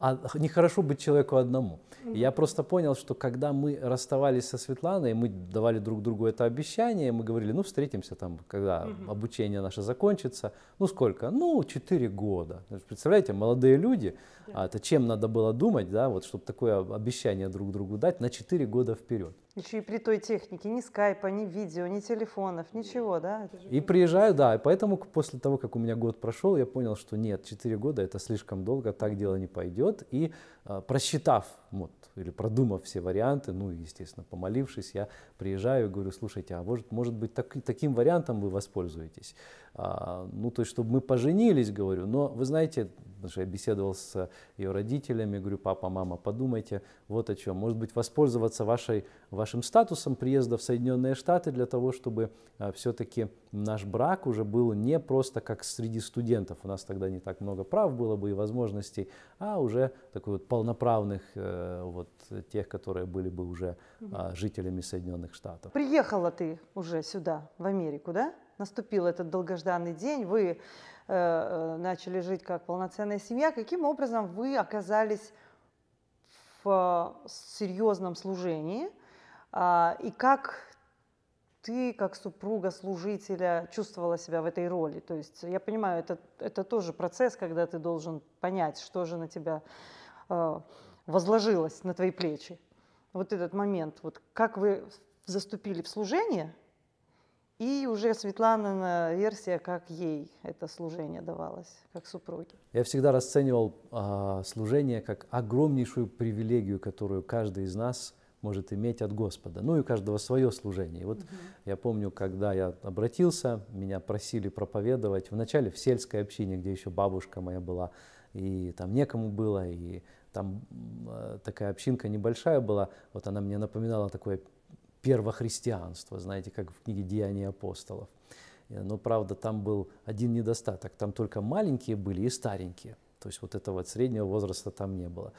а нехорошо быть человеку одному. mm Я просто понял, что когда мы расставались со Светланой, мы давали друг другу это обещание, мы говорили, ну встретимся там, когда обучение наше закончится. Ну сколько? Ну, 4 года. Представляете, молодые люди, yeah. а это чем надо было думать, да, вот чтобы такое обещание друг другу дать на 4 года вперед. Еще и при той технике, ни скайпа, ни видео, ни телефонов, ничего, да? И приезжаю, да, и поэтому после того, как у меня год прошел, я понял, что нет, 4 года это слишком долго, так дело не пойдет вперед и Э, просчитав вот, или продумав все варианты, ну и, естественно, помолившись, я приезжаю и говорю, слушайте, а может, может быть, так, таким вариантом вы воспользуетесь? А, ну, то есть, чтобы мы поженились, говорю, но вы знаете, потому что я беседовал с ее родителями, говорю, папа, мама, подумайте вот о чем. Может быть, воспользоваться вашей, вашим статусом приезда в Соединенные Штаты для того, чтобы а, все-таки наш брак уже был не просто как среди студентов, у нас тогда не так много прав было бы и возможностей, а уже такой вот полноправных э, вот тех, которые были бы уже а, жителями Соединенных Штатов. Приехала ты уже сюда, в Америку, да? Наступил этот долгожданный день, вы э, э начали жить как полноценная семья. Каким образом вы оказались в э, серьезном служении? Э, и как ты, как супруга служителя, чувствовала себя в этой роли? То есть я понимаю, это, это тоже процесс, когда ты должен понять, что же на тебя а, возложилось на твои плечи. Вот этот момент, вот как вы заступили в служение, и уже Светлана версия, как ей это служение давалось, как супруге. Я всегда расценивал а, служение как огромнейшую привилегию, которую каждый из нас может иметь от Господа. Ну и у каждого свое служение. И вот угу. я помню, когда я обратился, меня просили проповедовать вначале в сельской общине, где еще бабушка моя была, и там некому было, и там э, такая общинка небольшая была, вот она мне напоминала такое первохристианство, знаете, как в книге «Деяния апостолов». Э, но, правда, там был один недостаток, там только маленькие были и старенькие. То есть вот этого вот среднего возраста там не было.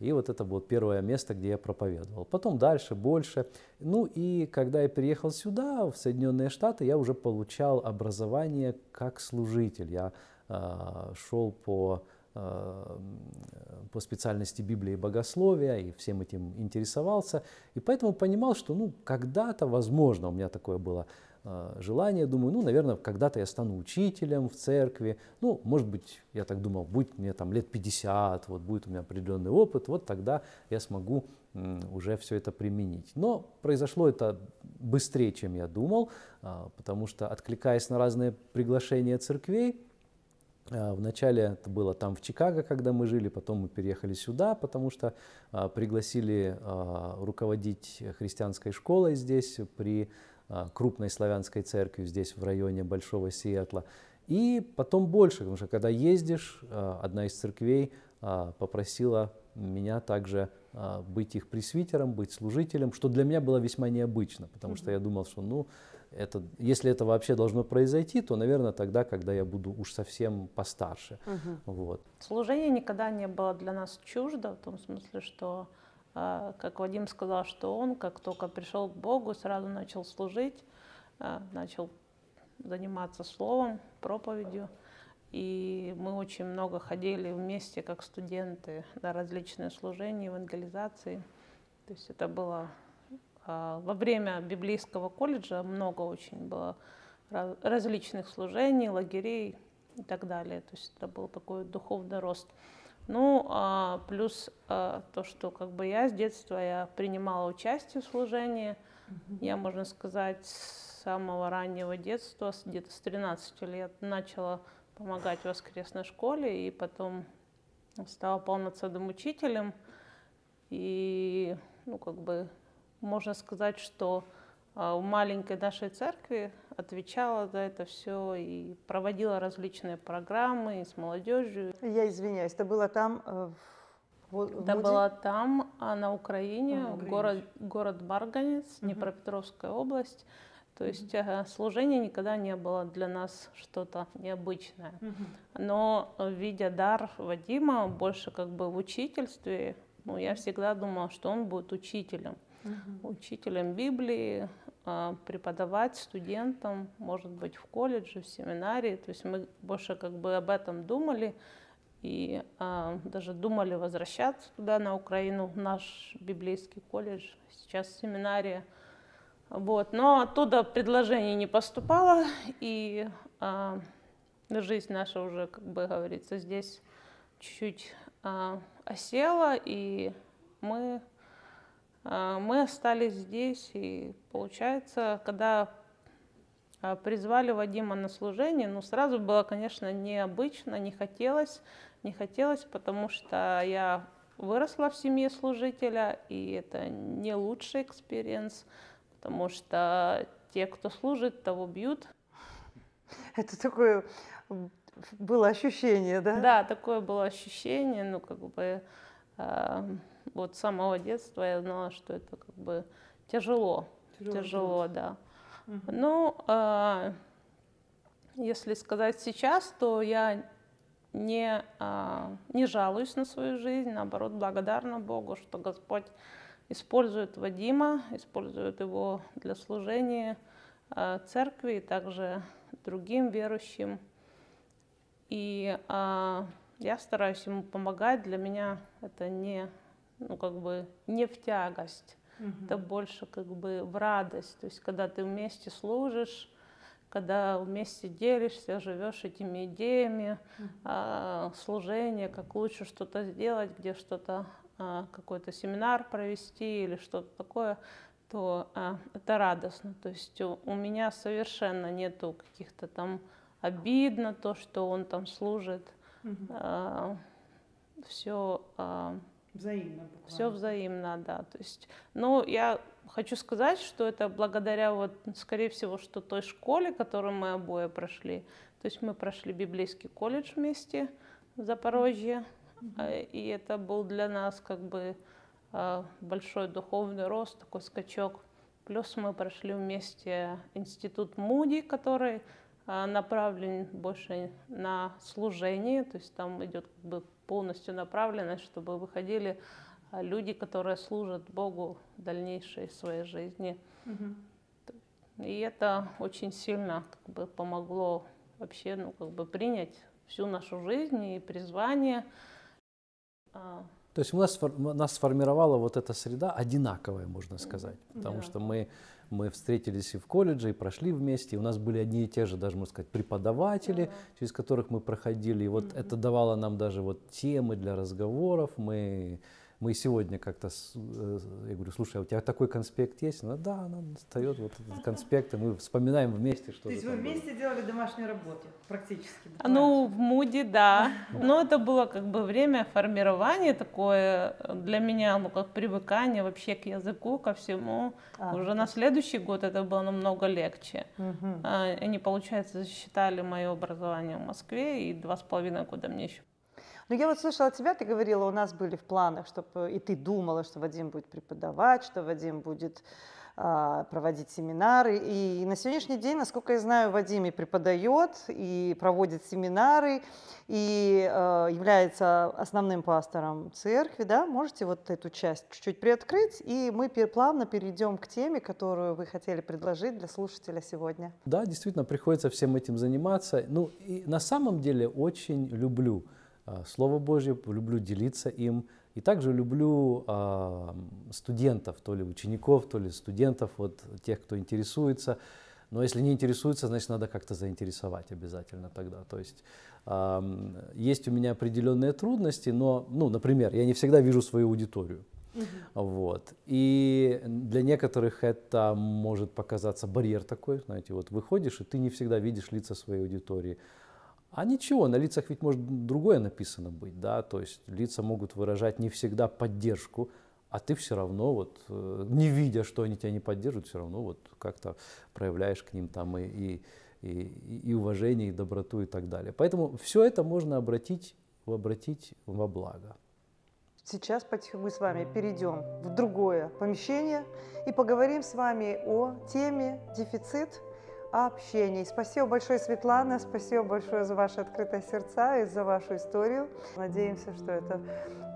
И вот это было первое место, где я проповедовал. Потом дальше, больше. Ну и когда я переехал сюда, в Соединенные Штаты, я уже получал образование как служитель. Я э, шел по Э, по специальности Библии и богословия, и всем этим интересовался. И поэтому понимал, что ну, когда-то, возможно, у меня такое было э, желание, думаю, ну, наверное, когда-то я стану учителем в церкви, ну, может быть, я так думал, будет мне там лет 50, вот будет у меня определенный опыт, вот тогда я смогу уже все это применить. Но произошло это быстрее, чем я думал, э, потому что, откликаясь на разные приглашения церквей, а, вначале это было там в Чикаго, когда мы жили, потом мы переехали сюда, потому что а, пригласили а, руководить христианской школой здесь при крупной славянской церкви здесь в районе Большого Сиэтла. И потом больше, потому что когда ездишь, одна из церквей попросила меня также быть их пресвитером, быть служителем, что для меня было весьма необычно, потому что я думал, что ну это, если это вообще должно произойти, то, наверное, тогда, когда я буду уж совсем постарше. Угу. Вот. Служение никогда не было для нас чуждо, в том смысле, что, а, как Вадим сказал, что он, как только пришел к Богу, сразу начал служить, а, начал заниматься словом, проповедью. И мы очень много ходили вместе, как студенты, на различные служения, евангелизации. То есть это было а, во время библейского колледжа много очень было различных служений, лагерей и так далее. То есть это был такой духовный рост. Ну, а, плюс а, то, что как бы я с детства я принимала участие в служении. Я, можно сказать, с самого раннего детства, где-то с 13 лет, начала помогать в воскресной школе и потом стала полноценным учителем. И, ну, как бы можно сказать, что а, в маленькой нашей церкви отвечала за это все и проводила различные программы и с молодежью. Я извиняюсь, это было там э, в в, это Муди? там, а на Украине, а, Украине. город, город Барганец, угу. Днепропетровская область. То есть угу. служение никогда не было для нас что-то необычное. Угу. Но видя дар Вадима больше как бы в учительстве, ну, я всегда думала, что он будет учителем угу. учителем Библии, а, преподавать студентам, может быть, в колледже, в семинарии. То есть мы больше как бы об этом думали и а, даже думали возвращаться туда, на Украину, в наш библейский колледж, сейчас семинария. Вот. Но оттуда предложение не поступало, и а, жизнь наша уже, как бы говорится, здесь чуть-чуть а, осела, и мы а, мы остались здесь, и получается, когда а, призвали Вадима на служение, ну сразу было, конечно, необычно, не хотелось, не хотелось, потому что я выросла в семье служителя, и это не лучший экспириенс, потому что те, кто служит, того бьют. Это такое было ощущение, да? Да, такое было ощущение, ну как бы... Э вот с самого детства я знала, что это как бы тяжело, тяжело, тяжело да. Угу. Ну, э, если сказать сейчас, то я не, э, не жалуюсь на свою жизнь, наоборот, благодарна Богу, что Господь использует Вадима, использует его для служения э, церкви и также другим верующим. И э, я стараюсь ему помогать. Для меня это не ну, как бы не в тягость, угу. это больше как бы в радость. То есть, когда ты вместе служишь, когда вместе делишься, живешь этими идеями, угу. а, служение, как лучше что-то сделать, где что-то, а, какой-то семинар провести или что-то такое, то а, это радостно. То есть у, у меня совершенно нету каких-то там обидно то, что он там служит. Угу. А, все а, Взаимно буквально. Все взаимно, да. То есть, ну, я хочу сказать, что это благодаря, вот, скорее всего, что той школе, которую мы обои прошли. То есть мы прошли библейский колледж вместе в Запорожье, э, и это был для нас как бы э, большой духовный рост, такой скачок. Плюс мы прошли вместе институт Муди, который э, направлен больше на служение, то есть там идет как бы полностью направленность, чтобы выходили а, люди, которые служат Богу в дальнейшей своей жизни. Угу. И это очень сильно как бы, помогло вообще ну, как бы принять всю нашу жизнь и призвание. А. То есть у нас, нас сформировала вот эта среда одинаковая, можно сказать, потому да. что мы мы встретились и в колледже, и прошли вместе, и у нас были одни и те же, даже можно сказать, преподаватели, да. через которых мы проходили, и вот mm-hmm. это давало нам даже вот темы для разговоров, мы мы сегодня как-то, э, я говорю, слушай, а у тебя такой конспект есть? Ну да, она достает вот этот конспект, и мы вспоминаем вместе что-то. есть вы вместе было. делали домашнюю работу практически? Буквально. Ну, в Муди, да. Но это было как бы время формирования такое для меня, ну как привыкание вообще к языку, ко всему. А, Уже ну, на следующий год это было намного легче. Угу. Они, получается, засчитали мое образование в Москве, и два с половиной года мне еще но я вот слышала от тебя, ты говорила, у нас были в планах, чтобы э, и ты думала, что Вадим будет преподавать, что Вадим будет а, проводить семинары. И на сегодняшний день, насколько я знаю, Вадим и преподает, и проводит семинары, и а, является основным пастором церкви. Да? Можете вот эту часть чуть-чуть приоткрыть, и мы плавно перейдем к теме, которую вы хотели предложить для слушателя сегодня. Да, действительно, приходится всем этим заниматься. Ну, и на самом деле очень люблю – Э, Слово Божье, люблю делиться им. И также люблю а, студентов, то ли учеников, то ли студентов, вот тех, кто интересуется. Но если не интересуется, значит, надо как-то заинтересовать обязательно тогда. То есть есть у меня определенные трудности, но, ну, например, я не всегда вижу свою аудиторию. Вот. И для некоторых это может показаться барьер такой, знаете, вот выходишь, и ты не всегда видишь лица своей аудитории. А ничего, на лицах ведь может другое написано быть, да, то есть лица могут выражать не всегда поддержку, а ты все равно вот, э, не видя, что они тебя не поддерживают, все равно вот как-то проявляешь к ним там и, и, и, и уважение, и доброту и так далее. Поэтому все это можно обратить, обратить во благо. Сейчас мы с вами перейдем в другое помещение и поговорим с вами о теме дефицит общении. Спасибо большое, Светлана, спасибо большое за ваше открытое сердца и за вашу историю. Надеемся, что это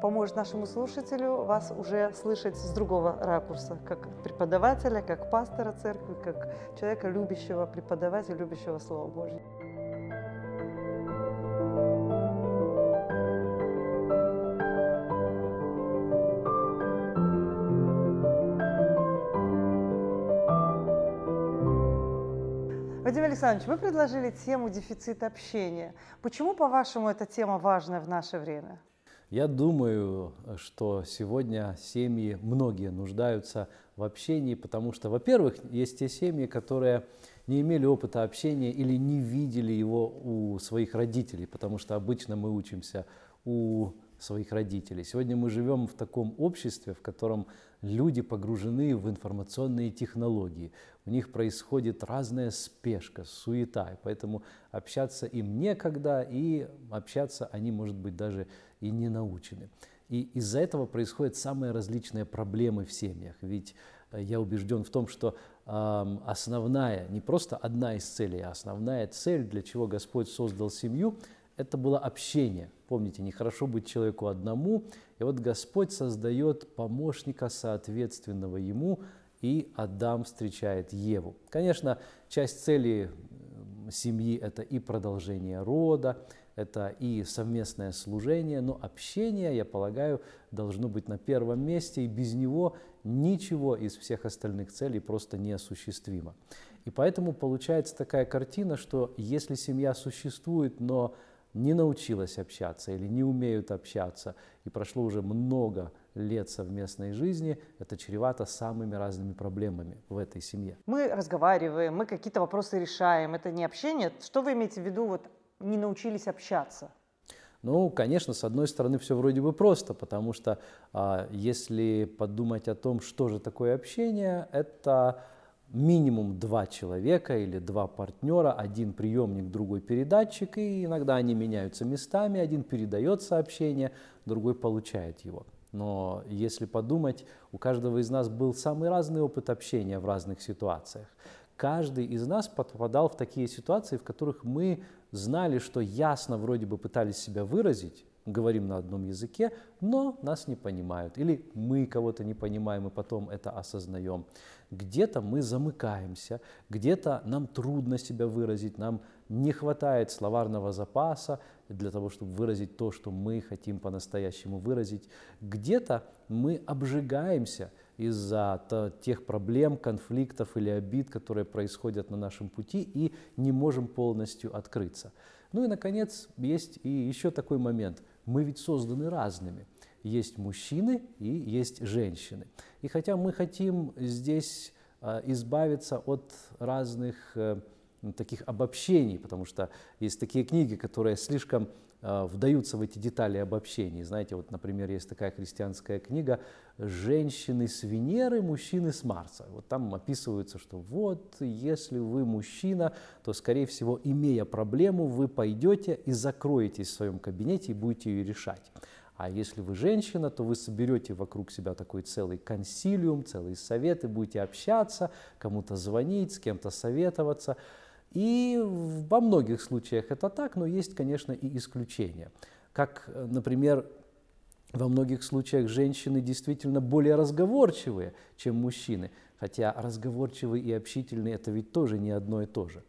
поможет нашему слушателю вас уже слышать с другого ракурса, как преподавателя, как пастора церкви, как человека, любящего преподавателя, любящего Слово Божье. Александрович, вы предложили тему дефицит общения. Почему, по-вашему, эта тема важная в наше время? Я думаю, что сегодня семьи, многие нуждаются в общении, потому что, во-первых, есть те семьи, которые не имели опыта общения или не видели его у своих родителей, потому что обычно мы учимся у своих родителей. Сегодня мы живем в таком обществе, в котором люди погружены в информационные технологии. У них происходит разная спешка, суета, и поэтому общаться им некогда, и общаться они, может быть, даже и не научены. И из-за этого происходят самые различные проблемы в семьях, ведь э, я убежден в том, что основная, не просто одна из целей, а основная цель, для чего Господь создал семью, это было общение. Помните, нехорошо быть человеку одному. И вот Господь создает помощника, соответственного ему, и Адам встречает Еву. Конечно, часть цели семьи – это и продолжение рода, это и совместное служение, но общение, я полагаю, должно быть на первом месте, и без него ничего из всех остальных целей просто неосуществимо. И поэтому получается такая картина, что если семья существует, но не научилась общаться или не умеют общаться, и прошло уже много лет совместной жизни, это чревато самыми разными проблемами в этой семье. Мы разговариваем, мы какие-то вопросы решаем, это не общение. Что вы имеете в виду, вот не научились общаться? Ну, конечно, с одной стороны, все вроде бы просто, потому что а, если подумать о том, что же такое общение, это минимум два человека или два партнера, один приемник, другой передатчик, и иногда они меняются местами, один передает сообщение, другой получает его. Но если подумать, у каждого из нас был самый разный опыт общения в разных ситуациях. Каждый из нас попадал в такие ситуации, в которых мы знали, что ясно вроде бы пытались себя выразить, говорим на одном языке, но нас не понимают. Или мы кого-то не понимаем и потом это осознаем. Где-то мы замыкаемся, где-то нам трудно себя выразить, нам не хватает словарного запаса для того, чтобы выразить то, что мы хотим по-настоящему выразить. Где-то мы обжигаемся из-за тех проблем, конфликтов или обид, которые происходят на нашем пути, и не можем полностью открыться. Ну и, наконец, есть и еще такой момент – мы ведь созданы разными. Есть мужчины и есть женщины. И хотя мы хотим здесь э, избавиться от разных э, таких обобщений, потому что есть такие книги, которые слишком а, вдаются в эти детали обобщений. Знаете, вот, например, есть такая христианская книга «Женщины с Венеры, мужчины с Марса». Вот там описывается, что вот, если вы мужчина, то, скорее всего, имея проблему, вы пойдете и закроетесь в своем кабинете и будете ее решать. А если вы женщина, то вы соберете вокруг себя такой целый консилиум, целый совет и будете общаться, кому-то звонить, с кем-то советоваться – и во многих случаях это так, но есть, конечно, и исключения. Как, э, например, во многих случаях женщины действительно более разговорчивые, чем мужчины, хотя разговорчивый и общительный – это ведь тоже не одно и то же.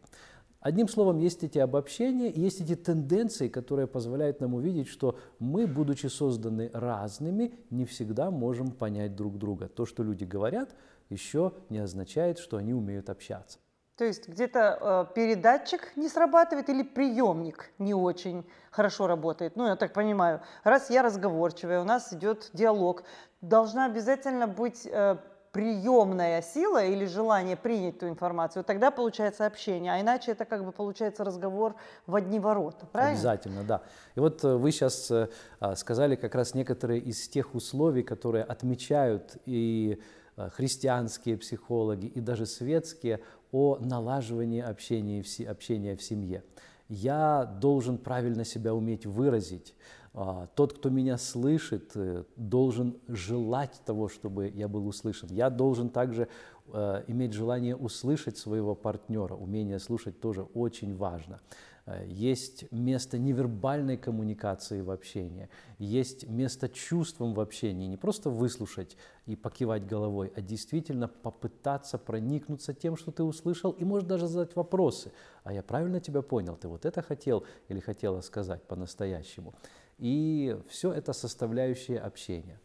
Одним словом, есть эти обобщения, есть эти тенденции, которые позволяют нам увидеть, что мы, будучи созданы разными, не всегда можем понять друг друга. То, что люди говорят, еще не означает, что они умеют общаться. То есть где-то э, передатчик не срабатывает или приемник не очень хорошо работает. Ну, я так понимаю. Раз я разговорчивая, у нас идет диалог, должна обязательно быть э, приемная сила или желание принять ту информацию, тогда получается общение, а иначе это как бы получается разговор в одни ворота, правильно? Обязательно, да. И вот э, вы сейчас э, а, сказали как раз некоторые из тех условий, которые отмечают и э, христианские психологи, и даже светские о налаживании общения, общения в семье. Я должен правильно себя уметь выразить. А, тот, кто меня слышит, э, должен желать того, чтобы я был услышан. Я должен также э, иметь желание услышать своего партнера. Умение слушать тоже очень важно. Э, есть место невербальной коммуникации в общении, есть место чувствам в общении, не просто выслушать и покивать головой, а действительно попытаться проникнуться тем, что ты услышал, и может даже задать вопросы. А я правильно тебя понял, ты вот это хотел или хотела сказать по-настоящему? И все это составляющие общения.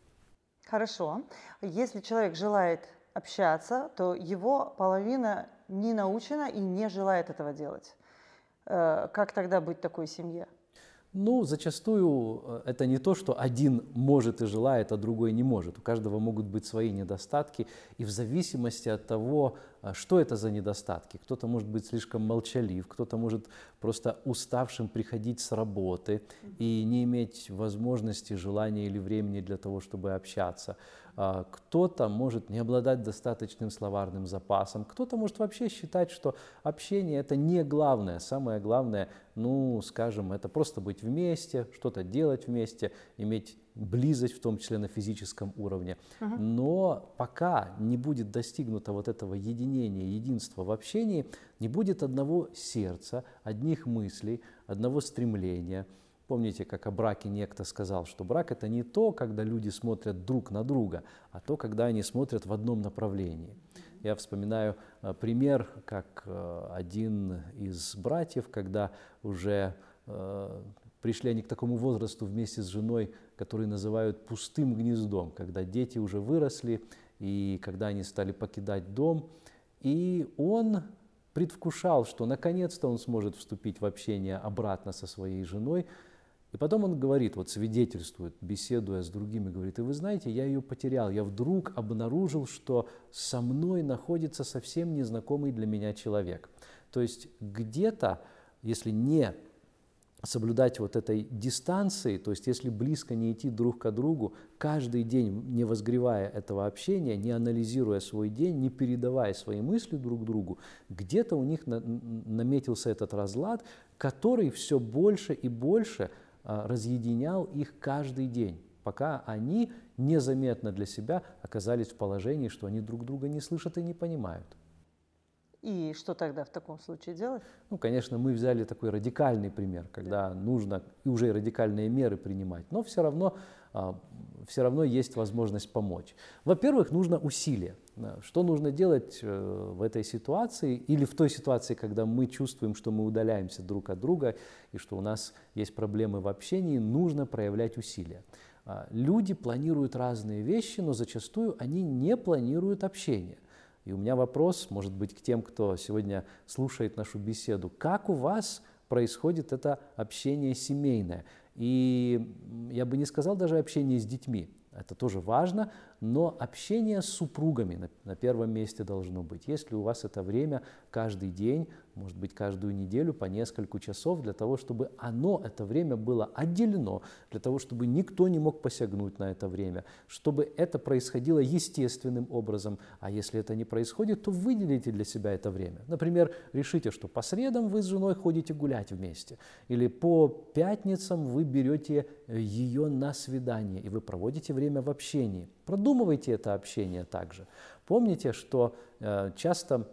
Хорошо. Если человек желает общаться, то его половина не научена и не желает этого делать. Э, как тогда быть такой семье? Ну, зачастую э, это не то, что один может и желает, а другой не может. У каждого могут быть свои недостатки. И в зависимости от того, а, что это за недостатки. Кто-то может быть слишком молчалив, кто-то может просто уставшим приходить с работы и не иметь возможности, желания или времени для того, чтобы общаться. А, кто-то может не обладать достаточным словарным запасом, кто-то может вообще считать, что общение это не главное, самое главное, ну, скажем, это просто быть вместе, что-то делать вместе, иметь близость, в том числе на физическом уровне. Угу. Но пока не будет достигнуто вот этого единения, единства в общении, не будет одного сердца, одних мыслей, одного стремления. Помните, как о браке некто сказал, что брак это не то, когда люди смотрят друг на друга, а то, когда они смотрят в одном направлении. Я вспоминаю э, пример, как э, один из братьев, когда уже э, пришли они к такому возрасту вместе с женой который называют пустым гнездом, когда дети уже выросли и когда они стали покидать дом. И он предвкушал, что наконец-то он сможет вступить в общение обратно со своей женой. И потом он говорит, вот свидетельствует, беседуя с другими, говорит, и вы знаете, я ее потерял, я вдруг обнаружил, что со мной находится совсем незнакомый для меня человек. То есть где-то, если не соблюдать вот этой дистанции, то есть если близко не идти друг к другу, каждый день не возгревая этого общения, не анализируя свой день, не передавая свои мысли друг другу, где-то у них на наметился этот разлад, который все больше и больше а, разъединял их каждый день пока они незаметно для себя оказались в положении, что они друг друга не слышат и не понимают. И что тогда в таком случае делать? Ну, конечно, мы взяли такой радикальный пример, когда да. нужно и уже радикальные меры принимать, но все равно, а, все равно есть возможность помочь. Во-первых, нужно усилие. Что нужно делать э, в этой ситуации или в той ситуации, когда мы чувствуем, что мы удаляемся друг от друга и что у нас есть проблемы в общении, нужно проявлять усилия. А, люди планируют разные вещи, но зачастую они не планируют общение. И у меня вопрос, может быть, к тем, кто сегодня слушает нашу беседу. Как у вас происходит это общение семейное? И я бы не сказал даже общение с детьми. Это тоже важно, но общение с супругами на, на первом месте должно быть. Если у вас это время каждый день, может быть, каждую неделю по несколько часов, для того, чтобы оно, это время было отделено, для того, чтобы никто не мог посягнуть на это время, чтобы это происходило естественным образом. А если это не происходит, то выделите для себя это время. Например, решите, что по средам вы с женой ходите гулять вместе, или по пятницам вы берете э, ее на свидание, и вы проводите время в общении. Продумайте продумывайте это общение также. Помните, что э, часто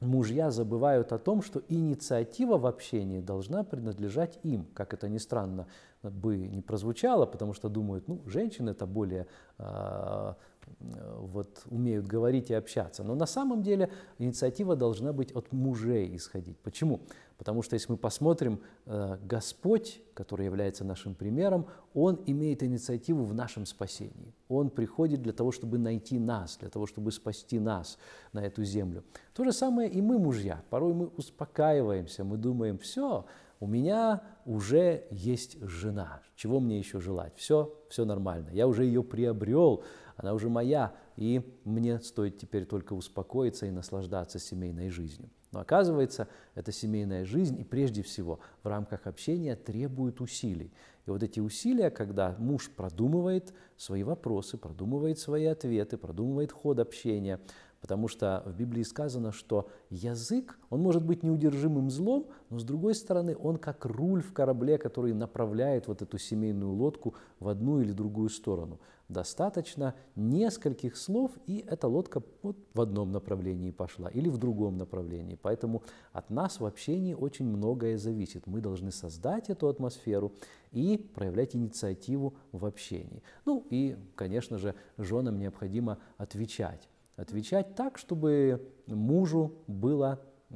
мужья забывают о том, что инициатива в общении должна принадлежать им, как это ни странно бы не прозвучало, потому что думают, ну, женщины это более а, Э, вот, умеют говорить и общаться. Но на самом деле инициатива должна быть от мужей исходить. Почему? Потому что если мы посмотрим, э, Господь, который является нашим примером, Он имеет инициативу в нашем спасении. Он приходит для того, чтобы найти нас, для того, чтобы спасти нас на эту землю. То же самое и мы, мужья. Порой мы успокаиваемся, мы думаем, все, у меня уже есть жена, чего мне еще желать? Все, все нормально, я уже ее приобрел, она уже моя, и мне стоит теперь только успокоиться и наслаждаться семейной жизнью. Но оказывается, эта семейная жизнь и прежде всего в рамках общения требует усилий. И вот эти усилия, когда муж продумывает свои вопросы, продумывает свои ответы, продумывает ход общения, Потому что в Библии сказано, что язык, он может быть неудержимым злом, но с другой стороны, он как руль в корабле, который направляет вот эту семейную лодку в одну или другую сторону. Достаточно нескольких слов, и эта лодка вот в одном направлении пошла или в другом направлении. Поэтому от нас в общении очень многое зависит. Мы должны создать эту атмосферу и проявлять инициативу в общении. Ну и, конечно же, женам необходимо отвечать отвечать так, чтобы мужу было э,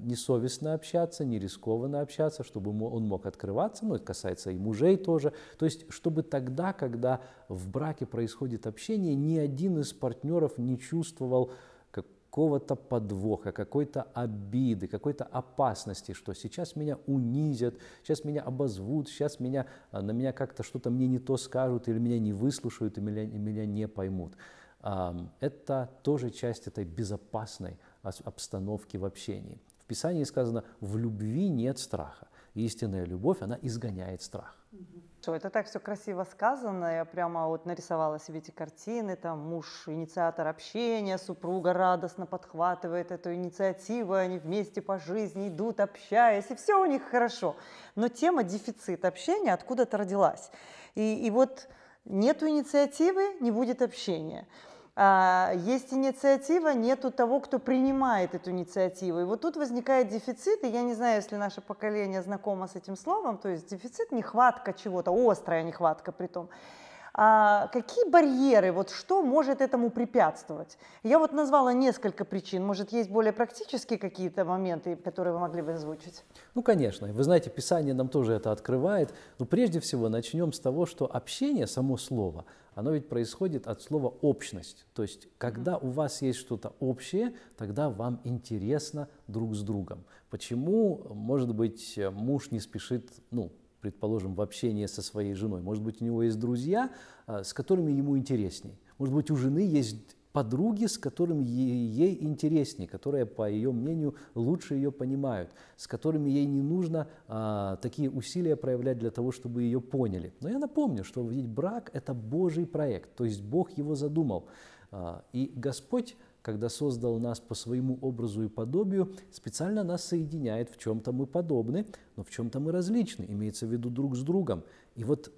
несовестно общаться, не рискованно общаться, чтобы он мог открываться, ну это касается и мужей тоже. То есть, чтобы тогда, когда в браке происходит общение, ни один из партнеров не чувствовал какого-то подвоха, какой-то обиды, какой-то опасности, что сейчас меня унизят, сейчас меня обозвут, сейчас меня, э, на меня как-то что-то мне не то скажут, или меня не выслушают, или меня, меня не поймут это тоже часть этой безопасной обстановки в общении. В Писании сказано, в любви нет страха. Истинная любовь, она изгоняет страх. Это так все красиво сказано. Я прямо вот нарисовала себе эти картины. Там муж инициатор общения, супруга радостно подхватывает эту инициативу. Они вместе по жизни идут, общаясь, и все у них хорошо. Но тема дефицит общения откуда-то родилась. И, и вот нету инициативы, не будет общения. А, есть инициатива, нету того, кто принимает эту инициативу. И вот тут возникает дефицит, и я не знаю, если наше поколение знакомо с этим словом, то есть дефицит, нехватка чего-то, острая нехватка при том. А какие барьеры, вот что может этому препятствовать? Я вот назвала несколько причин, может есть более практические какие-то моменты, которые вы могли бы озвучить? Ну, конечно, вы знаете, Писание нам тоже это открывает, но прежде всего начнем с того, что общение, само слово, оно ведь происходит от слова «общность». То есть, когда у вас есть что-то общее, тогда вам интересно друг с другом. Почему, может быть, муж не спешит, ну, предположим, в общении со своей женой? Может быть, у него есть друзья, э, с которыми ему интереснее. Может быть, у жены есть подруги, с которыми ей интереснее, которые, по ее мнению, лучше ее понимают, с которыми ей не нужно а, такие усилия проявлять для того, чтобы ее поняли. Но я напомню, что ведь брак – это Божий проект, то есть Бог его задумал. А, и Господь когда создал нас по своему образу и подобию, специально нас соединяет, в чем-то мы подобны, но в чем-то мы различны, имеется в виду друг с другом. И вот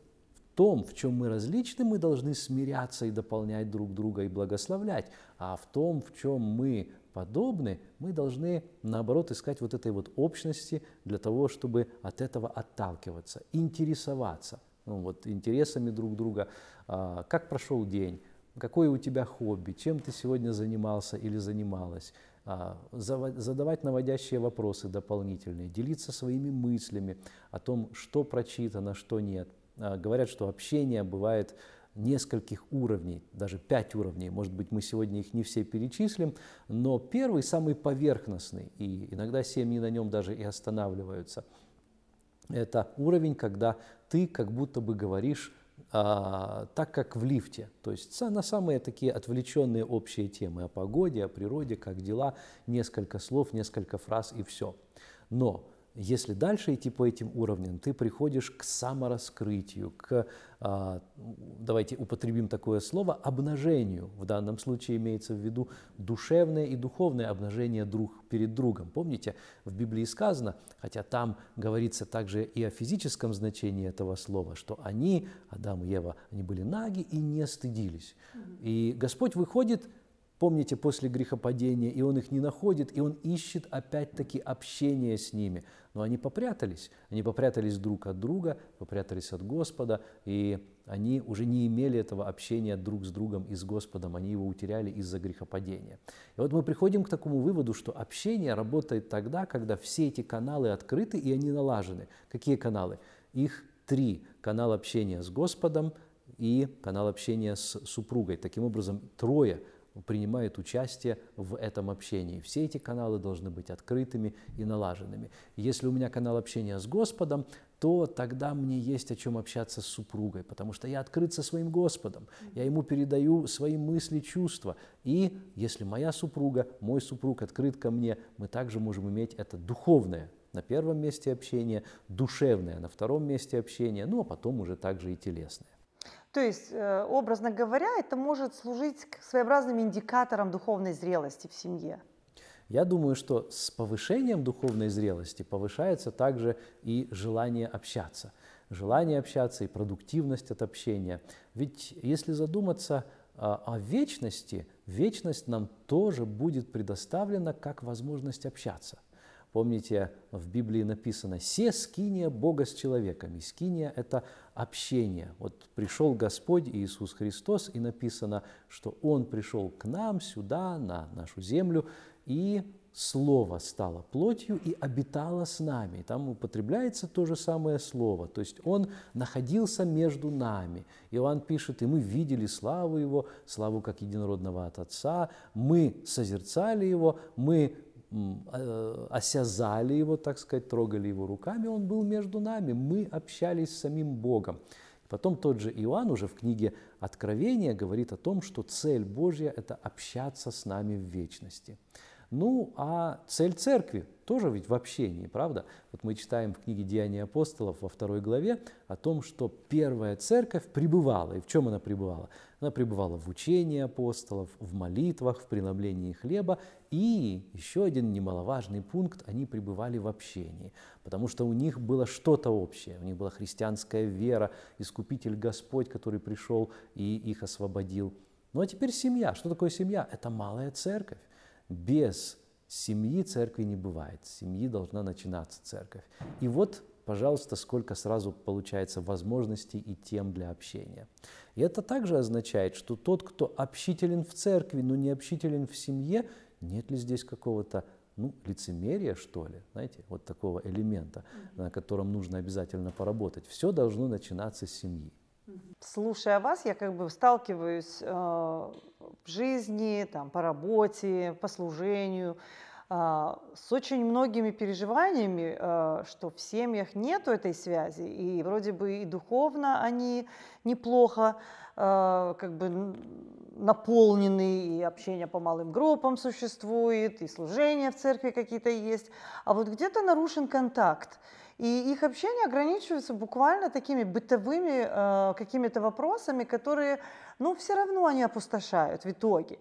том, в чем мы различны, мы должны смиряться и дополнять друг друга и благословлять, а в том, в чем мы подобны, мы должны, наоборот, искать вот этой вот общности для того, чтобы от этого отталкиваться, интересоваться, ну, вот, интересами друг друга, а, как прошел день, какое у тебя хобби, чем ты сегодня занимался или занималась, а, задавать наводящие вопросы дополнительные, делиться своими мыслями о том, что прочитано, что нет – Э, говорят, что общение бывает нескольких уровней, даже пять уровней. Может быть, мы сегодня их не все перечислим, но первый самый поверхностный, и иногда семьи на нем даже и останавливаются. Это уровень, когда ты как будто бы говоришь а, так, как в лифте, то есть на самые такие отвлеченные общие темы о погоде, о природе, как дела, несколько слов, несколько фраз и все. Но если дальше идти по этим уровням, ты приходишь к самораскрытию, к, а, давайте употребим такое слово, обнажению. В данном случае имеется в виду душевное и духовное обнажение друг перед другом. Помните, в Библии сказано, хотя там говорится также и о физическом значении этого слова, что они, Адам и Ева, они были наги и не стыдились. И Господь выходит Помните, после грехопадения, и он их не находит, и он ищет опять-таки общение с ними. Но они попрятались, они попрятались друг от друга, попрятались от Господа, и они уже не имели этого общения друг с другом и с Господом, они его утеряли из-за грехопадения. И вот мы приходим к такому выводу, что общение работает тогда, когда все эти каналы открыты и они налажены. Какие каналы? Их три. Канал общения с Господом и канал общения с супругой. Таким образом, трое – принимает участие в этом общении. Все эти каналы должны быть открытыми и налаженными. Если у меня канал общения с Господом, то тогда мне есть о чем общаться с супругой, потому что я открыт со своим Господом, я ему передаю свои мысли, чувства. И если моя супруга, мой супруг открыт ко мне, мы также можем иметь это духовное на первом месте общение, душевное на втором месте общение, ну а потом уже также и телесное. То есть, э, образно говоря, это может служить своеобразным индикатором духовной зрелости в семье. Я думаю, что с повышением духовной зрелости повышается также и желание общаться. Желание общаться и продуктивность от общения. Ведь если задуматься а, о вечности, вечность нам тоже будет предоставлена как возможность общаться. Помните, в Библии написано «Се скиния Бога с человеками». Скиния – это общение. Вот пришел Господь Иисус Христос, и написано, что Он пришел к нам сюда, на нашу землю, и Слово стало плотью и обитало с нами. Там употребляется то же самое Слово, то есть Он находился между нами. Иоанн пишет, и мы видели славу Его, славу как единородного от Отца, мы созерцали Его, мы а, э, осязали его, так сказать, трогали его руками, он был между нами, мы общались с самим Богом. Потом тот же Иоанн уже в книге Откровения говорит о том, что цель Божья – это общаться с нами в вечности. Ну, а цель церкви тоже ведь в общении, правда? Вот мы читаем в книге «Деяния апостолов» во второй главе о том, что первая церковь пребывала. И в чем она пребывала? Она пребывала в учении апостолов, в молитвах, в преломлении хлеба. И еще один немаловажный пункт – они пребывали в общении, потому что у них было что-то общее. У них была христианская вера, Искупитель Господь, который пришел и их освободил. Ну а теперь семья. Что такое семья? Это малая церковь. Без семьи церкви не бывает. С семьи должна начинаться церковь. И вот пожалуйста, сколько сразу получается возможностей и тем для общения. И это также означает, что тот, кто общителен в церкви, но не общителен в семье, нет ли здесь какого-то ну, лицемерия, что ли, знаете, вот такого элемента, на котором нужно обязательно поработать. Все должно начинаться с семьи. Слушая вас, я как бы сталкиваюсь э, в жизни, там, по работе, по служению, а, с очень многими переживаниями, а, что в семьях нету этой связи, и вроде бы и духовно они неплохо а, как бы наполнены, и общение по малым группам существует, и служения в церкви какие-то есть, а вот где-то нарушен контакт. И их общение ограничивается буквально такими бытовыми э, какими-то вопросами, которые, ну, все равно они опустошают в итоге.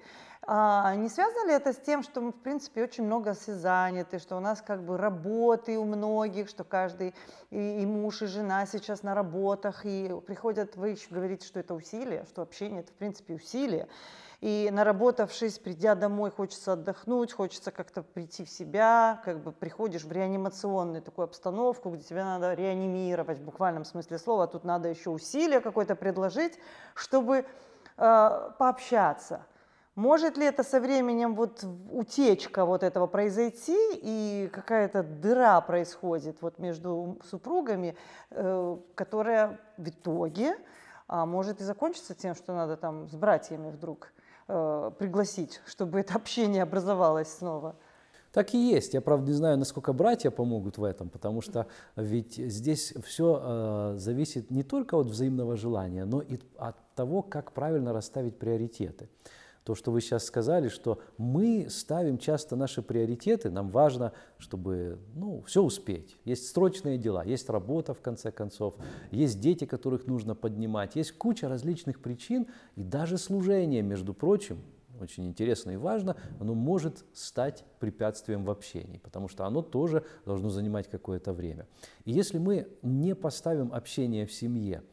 А не связано ли это с тем, что мы, в принципе, очень много заняты, что у нас как бы работы у многих, что каждый и, и муж, и жена сейчас на работах, и приходят, вы еще говорите, что это усилие, что общение – это, в принципе, усилие. И наработавшись, придя домой, хочется отдохнуть, хочется как-то прийти в себя, как бы приходишь в реанимационную такую обстановку, где тебе надо реанимировать в буквальном смысле слова, а тут надо еще усилие какое-то предложить, чтобы э, пообщаться. Может ли это со временем вот утечка вот этого произойти и какая-то дыра происходит вот между супругами, э, которая в итоге а может и закончится тем, что надо там с братьями вдруг Э, пригласить, чтобы это общение образовалось снова. Так и есть. Я, правда, не знаю, насколько братья помогут в этом, потому что ведь здесь все э, зависит не только от взаимного желания, но и от того, как правильно расставить приоритеты то, что вы сейчас сказали, что мы ставим часто наши приоритеты, нам важно, чтобы ну, все успеть. Есть срочные дела, есть работа, в конце концов, есть дети, которых нужно поднимать, есть куча различных причин, и даже служение, между прочим, очень интересно и важно, оно может стать препятствием в общении, потому что оно тоже должно занимать какое-то время. И если мы не поставим общение в семье –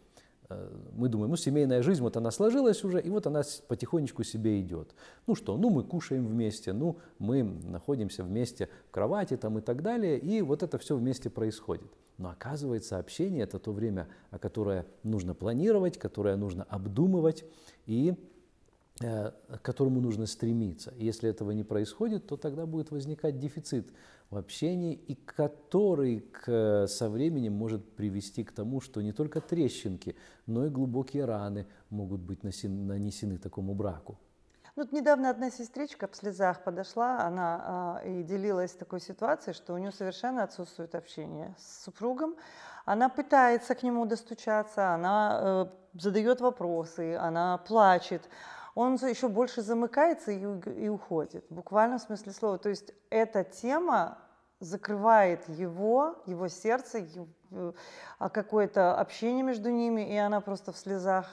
Э, мы думаем, ну, семейная жизнь, вот она сложилась уже, и вот она потихонечку себе идет. Ну что, ну, мы кушаем вместе, ну, мы находимся вместе в кровати там и так далее, и вот это все вместе происходит. Но оказывается, общение – это то время, которое нужно планировать, которое нужно обдумывать, и э, к которому нужно стремиться. Если этого не происходит, то тогда будет возникать дефицит в общении, и который к, э, со временем может привести к тому, что не только трещинки, но и глубокие раны могут быть нанесены, такому браку. Ну, вот недавно одна сестричка в слезах подошла, она а, и делилась такой ситуацией, что у нее совершенно отсутствует общение с супругом. Она пытается к нему достучаться, она э, задает вопросы, она плачет он еще больше замыкается и, и уходит. Буквально в смысле слова. То есть эта тема закрывает его, его сердце, э, какое-то общение между ними, и она просто в слезах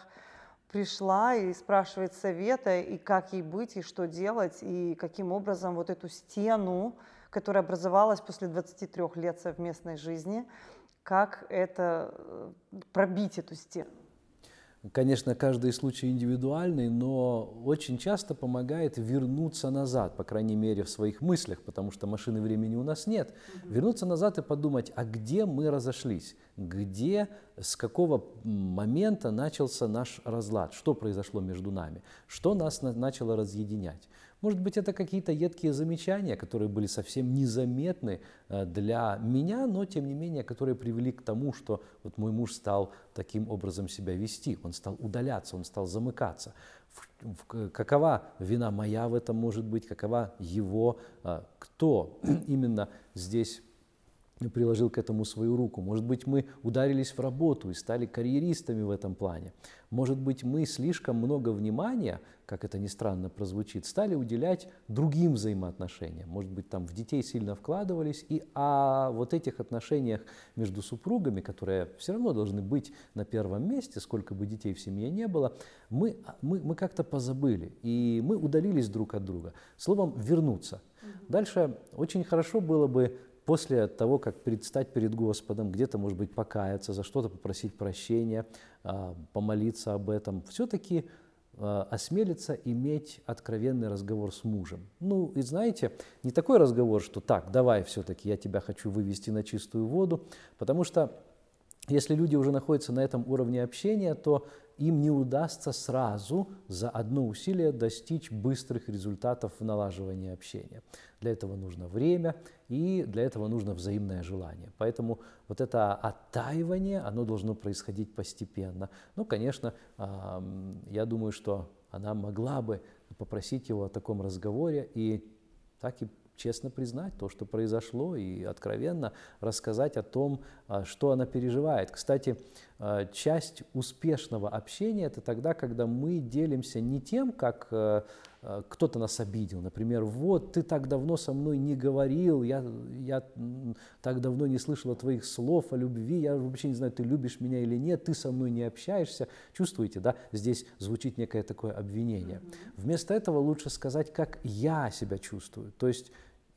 пришла и спрашивает совета, и как ей быть, и что делать, и каким образом вот эту стену, которая образовалась после 23 лет совместной жизни, как это э, пробить эту стену. Конечно, каждый случай индивидуальный, но очень часто помогает вернуться назад, по крайней мере, в своих мыслях, потому что машины времени у нас нет. Угу. Вернуться назад и подумать, а где мы разошлись? Где, с какого момента начался наш разлад? Что произошло между нами? Что нас начало разъединять? Может быть, это какие-то едкие замечания, которые были совсем незаметны э, для меня, но тем не менее, которые привели к тому, что вот мой муж стал таким образом себя вести, он стал удаляться, он стал замыкаться. Какова вина моя в этом может быть, какова его, э, кто именно здесь приложил к этому свою руку. Может быть, мы ударились в работу и стали карьеристами в этом плане. Может быть, мы слишком много внимания, как это ни странно прозвучит, стали уделять другим взаимоотношениям. Может быть, там в детей сильно вкладывались, и о а вот этих отношениях между супругами, которые все равно должны быть на первом месте, сколько бы детей в семье не было, мы, мы, мы как-то позабыли, и мы удалились друг от друга. Словом, вернуться. Дальше очень хорошо было бы после того, как предстать перед Господом, где-то, может быть, покаяться, за что-то попросить прощения, а, помолиться об этом, все-таки а, осмелиться иметь откровенный разговор с мужем. Ну и знаете, не такой разговор, что так, давай все-таки, я тебя хочу вывести на чистую воду, потому что если люди уже находятся на этом уровне общения, то им не удастся сразу за одно усилие достичь быстрых результатов в налаживании общения. Для этого нужно время и для этого нужно взаимное желание. Поэтому вот это оттаивание, оно должно происходить постепенно. Ну, конечно, я думаю, что она могла бы попросить его о таком разговоре и так и честно признать то, что произошло, и откровенно рассказать о том, а, что она переживает. Кстати, а, часть успешного общения – это тогда, когда мы делимся не тем, как а, кто-то нас обидел, например, вот ты так давно со мной не говорил, я, я так давно не слышала твоих слов о любви, я вообще не знаю, ты любишь меня или нет, ты со мной не общаешься. Чувствуете, да, здесь звучит некое такое обвинение. Mm-hmm. Вместо этого лучше сказать, как я себя чувствую. То есть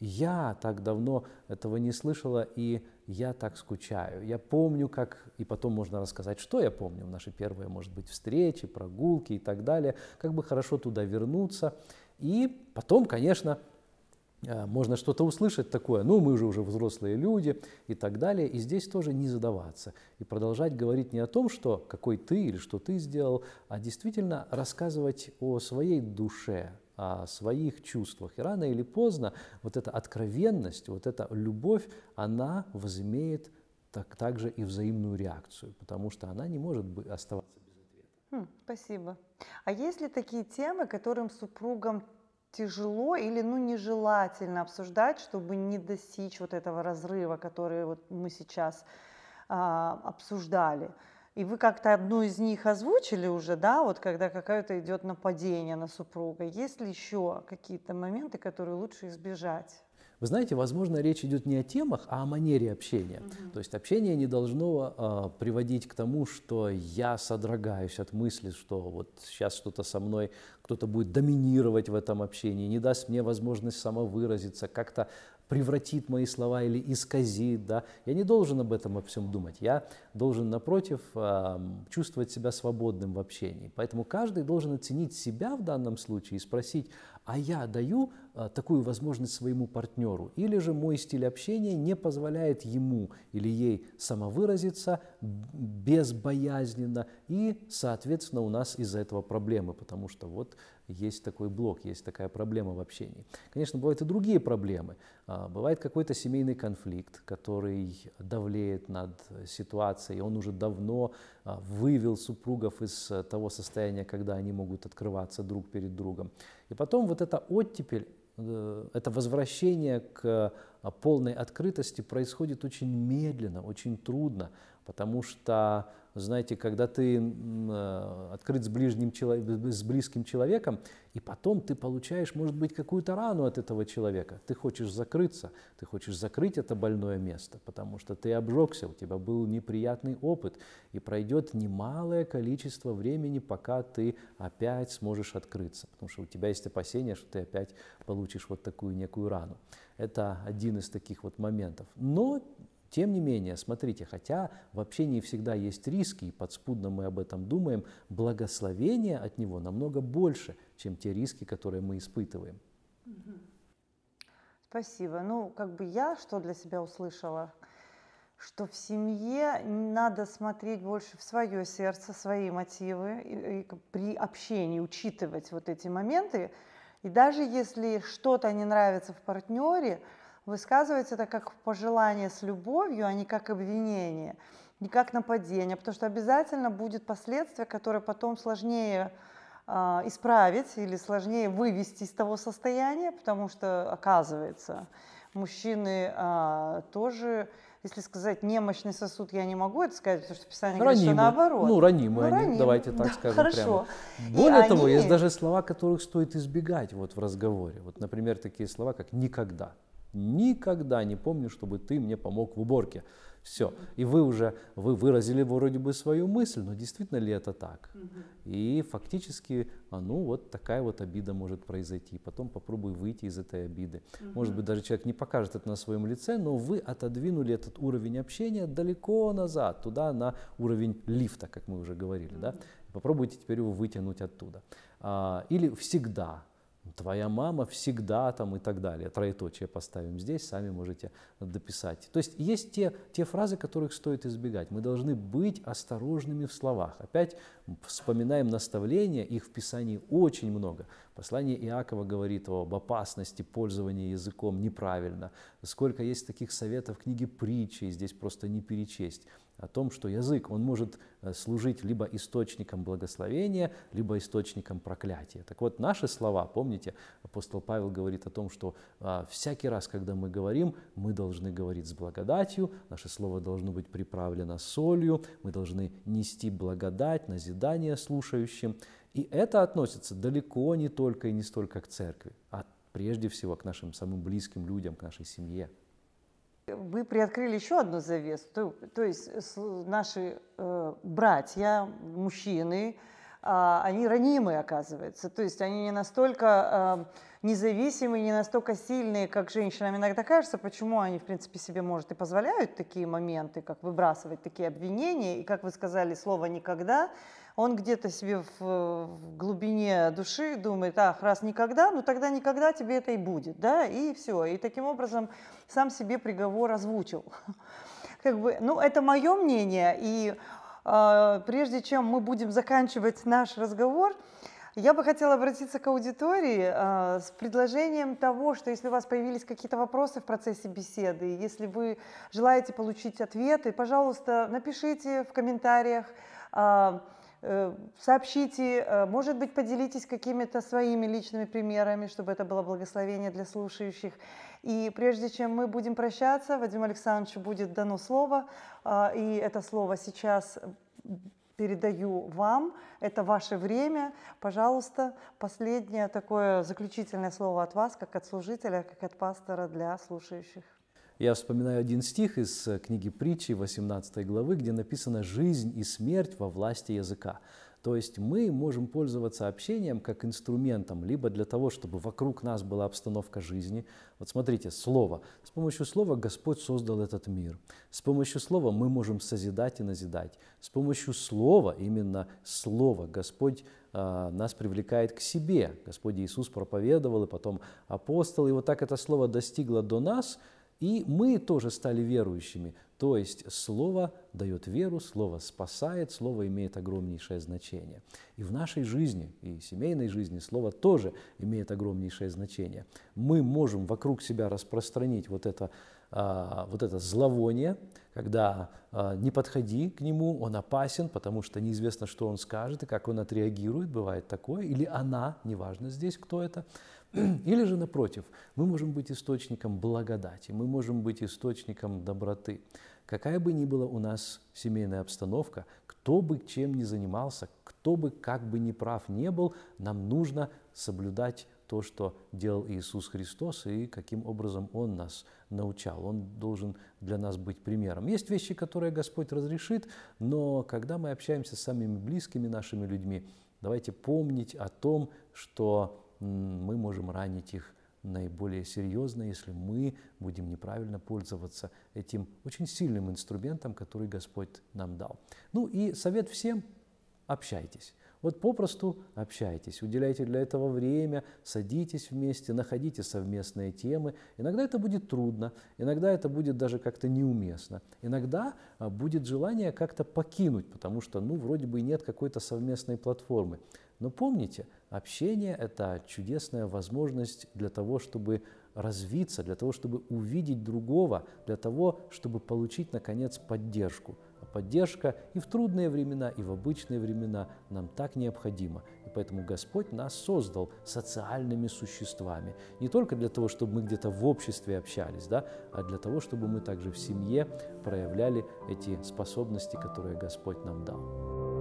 я так давно этого не слышала, и я так скучаю. Я помню, как... И потом можно рассказать, что я помню. в Наши первые, может быть, встречи, прогулки и так далее. Как бы хорошо туда вернуться. И потом, конечно, э, можно что-то услышать такое, ну, мы же уже взрослые люди и так далее, и здесь тоже не задаваться, и продолжать говорить не о том, что какой ты или что ты сделал, а действительно рассказывать о своей душе, о своих чувствах. И рано или поздно вот эта откровенность, вот эта любовь, она возымеет так, также и взаимную реакцию, потому что она не может оставаться без ответа. Хм, спасибо. А есть ли такие темы, которым супругам тяжело или ну нежелательно обсуждать, чтобы не достичь вот этого разрыва, который вот мы сейчас а, обсуждали? И вы как-то одну из них озвучили уже, да, вот когда какое-то идет нападение на супруга. Есть ли еще какие-то моменты, которые лучше избежать? Вы знаете, возможно, речь идет не о темах, а о манере общения. Угу. То есть общение не должно э, приводить к тому, что я содрогаюсь от мысли, что вот сейчас что-то со мной, кто-то будет доминировать в этом общении, не даст мне возможность самовыразиться, как-то превратит мои слова или исказит. Да? Я не должен об этом обо всем думать. Я должен, напротив, чувствовать себя свободным в общении. Поэтому каждый должен оценить себя в данном случае и спросить, а я даю а, такую возможность своему партнеру, или же мой стиль общения не позволяет ему или ей самовыразиться безбоязненно, и, соответственно, у нас из-за этого проблемы, потому что вот есть такой блок, есть такая проблема в общении. Конечно, бывают и другие проблемы. А, бывает какой-то семейный конфликт, который давлеет над ситуацией, он уже давно а, вывел супругов из э, того состояния, когда они могут открываться друг перед другом. И потом вот эта оттепель, э, это возвращение к а, полной открытости происходит очень медленно, очень трудно, потому что знаете, когда ты э, открыт с, ближним, с близким человеком, и потом ты получаешь, может быть, какую-то рану от этого человека. Ты хочешь закрыться, ты хочешь закрыть это больное место, потому что ты обжегся, у тебя был неприятный опыт, и пройдет немалое количество времени, пока ты опять сможешь открыться, потому что у тебя есть опасение, что ты опять получишь вот такую некую рану. Это один из таких вот моментов. Но тем не менее, смотрите, хотя в общении всегда есть риски, и подспудно мы об этом думаем, благословение от него намного больше, чем те риски, которые мы испытываем. Спасибо. Ну, как бы я что для себя услышала? что в семье надо смотреть больше в свое сердце, свои мотивы, и, и при общении учитывать вот эти моменты. И даже если что-то не нравится в партнере, высказывать это как пожелание с любовью, а не как обвинение, не как нападение, потому что обязательно будет последствия, которые потом сложнее а, исправить или сложнее вывести из того состояния, потому что, оказывается, мужчины э, тоже если сказать немощный сосуд, я не могу это сказать, потому что Писание ранимы. говорит, что наоборот. Ну, ранимые, ну, ранимы. давайте так да, скажем хорошо. прямо. Более и того, они... есть даже слова, которых стоит избегать вот в разговоре. Вот, например, такие слова, как «никогда». Никогда не помню, чтобы ты мне помог в уборке. Все. И вы уже вы выразили вроде бы свою мысль, но действительно ли это так? И фактически, а, ну вот такая вот обида может произойти. Потом попробуй выйти из этой обиды. Может быть, даже человек не покажет это на своем лице, но вы отодвинули этот уровень общения далеко назад, туда на уровень лифта, как мы уже говорили. Да? Попробуйте теперь его вытянуть оттуда. А, или всегда твоя мама всегда там и так далее. Троеточие поставим здесь, сами можете дописать. То есть есть те, те фразы, которых стоит избегать. Мы должны быть осторожными в словах. Опять вспоминаем наставления, их в Писании очень много. Послание Иакова говорит об опасности пользования языком неправильно. Сколько есть таких советов в книге притчи, здесь просто не перечесть о том, что язык, он может э, служить либо источником благословения, либо источником проклятия. Так вот, наши слова, помните, апостол Павел говорит о том, что а, всякий раз, когда мы говорим, мы должны говорить с благодатью, наше слово должно быть приправлено солью, мы должны нести благодать, назидание слушающим. И это относится далеко не только и не столько к церкви, а прежде всего к нашим самым близким людям, к нашей семье. Мы приоткрыли еще одну завесу, то, то есть э, наши э, братья, мужчины, э, они ранимые, оказывается, то есть они не настолько э, независимые, не настолько сильные, как женщинам иногда кажется, почему они, в принципе, себе, может, и позволяют такие моменты, как выбрасывать такие обвинения, и, как вы сказали, слово «никогда», он где-то себе в, в глубине души думает, ах, раз никогда, ну тогда никогда тебе это и будет, да, и все. И таким образом сам себе приговор озвучил. Как бы, ну, это мое мнение, и э, прежде чем мы будем заканчивать наш разговор, я бы хотела обратиться к аудитории э, с предложением того, что если у вас появились какие-то вопросы в процессе беседы, если вы желаете получить ответы, пожалуйста, напишите в комментариях. Э, Э, сообщите, э, может быть, поделитесь какими-то своими личными примерами, чтобы это было благословение для слушающих. И прежде чем мы будем прощаться, Вадим Александровичу будет дано слово, э, и это слово сейчас передаю вам, это ваше время. Пожалуйста, последнее такое заключительное слово от вас, как от служителя, как от пастора для слушающих. Я вспоминаю один стих из э, книги притчи 18 главы, где написано «Жизнь и смерть во власти языка». То есть мы можем пользоваться общением как инструментом, либо для того, чтобы вокруг нас была обстановка жизни. Вот смотрите, слово. С помощью слова Господь создал этот мир. С помощью слова мы можем созидать и назидать. С помощью слова, именно слова, Господь э, нас привлекает к себе. Господь Иисус проповедовал, и потом апостол. И вот так это слово достигло до нас – и мы тоже стали верующими. То есть Слово дает веру, Слово спасает, Слово имеет огромнейшее значение. И в нашей жизни, и семейной жизни Слово тоже имеет огромнейшее значение. Мы можем вокруг себя распространить вот это, а, вот это зловоние, когда а, не подходи к нему, он опасен, потому что неизвестно, что он скажет и как он отреагирует, бывает такое, или она, неважно здесь, кто это, Или же, напротив, мы можем быть источником благодати, мы можем быть источником доброты. Какая бы ни была у нас семейная обстановка, кто бы чем ни занимался, кто бы как бы ни прав не был, нам нужно соблюдать то, что делал Иисус Христос и каким образом Он нас научал. Он должен для нас быть примером. Есть вещи, которые Господь разрешит, но когда мы общаемся с самыми близкими нашими людьми, давайте помнить о том, что мы можем ранить их наиболее серьезно, если мы будем неправильно пользоваться этим очень сильным инструментом, который Господь нам дал. Ну и совет всем – общайтесь. Вот попросту общайтесь, уделяйте для этого время, садитесь вместе, находите совместные темы. Иногда это будет трудно, иногда это будет даже как-то неуместно. Иногда а, будет желание как-то покинуть, потому что, ну, вроде бы нет какой-то совместной платформы. Но помните, общение – это чудесная возможность для того, чтобы развиться, для того, чтобы увидеть другого, для того, чтобы получить, наконец, поддержку. А поддержка и в трудные времена, и в обычные времена нам так необходима. И поэтому Господь нас создал социальными существами. Не только для того, чтобы мы где-то в обществе общались, да, а для того, чтобы мы также в семье проявляли эти способности, которые Господь нам дал.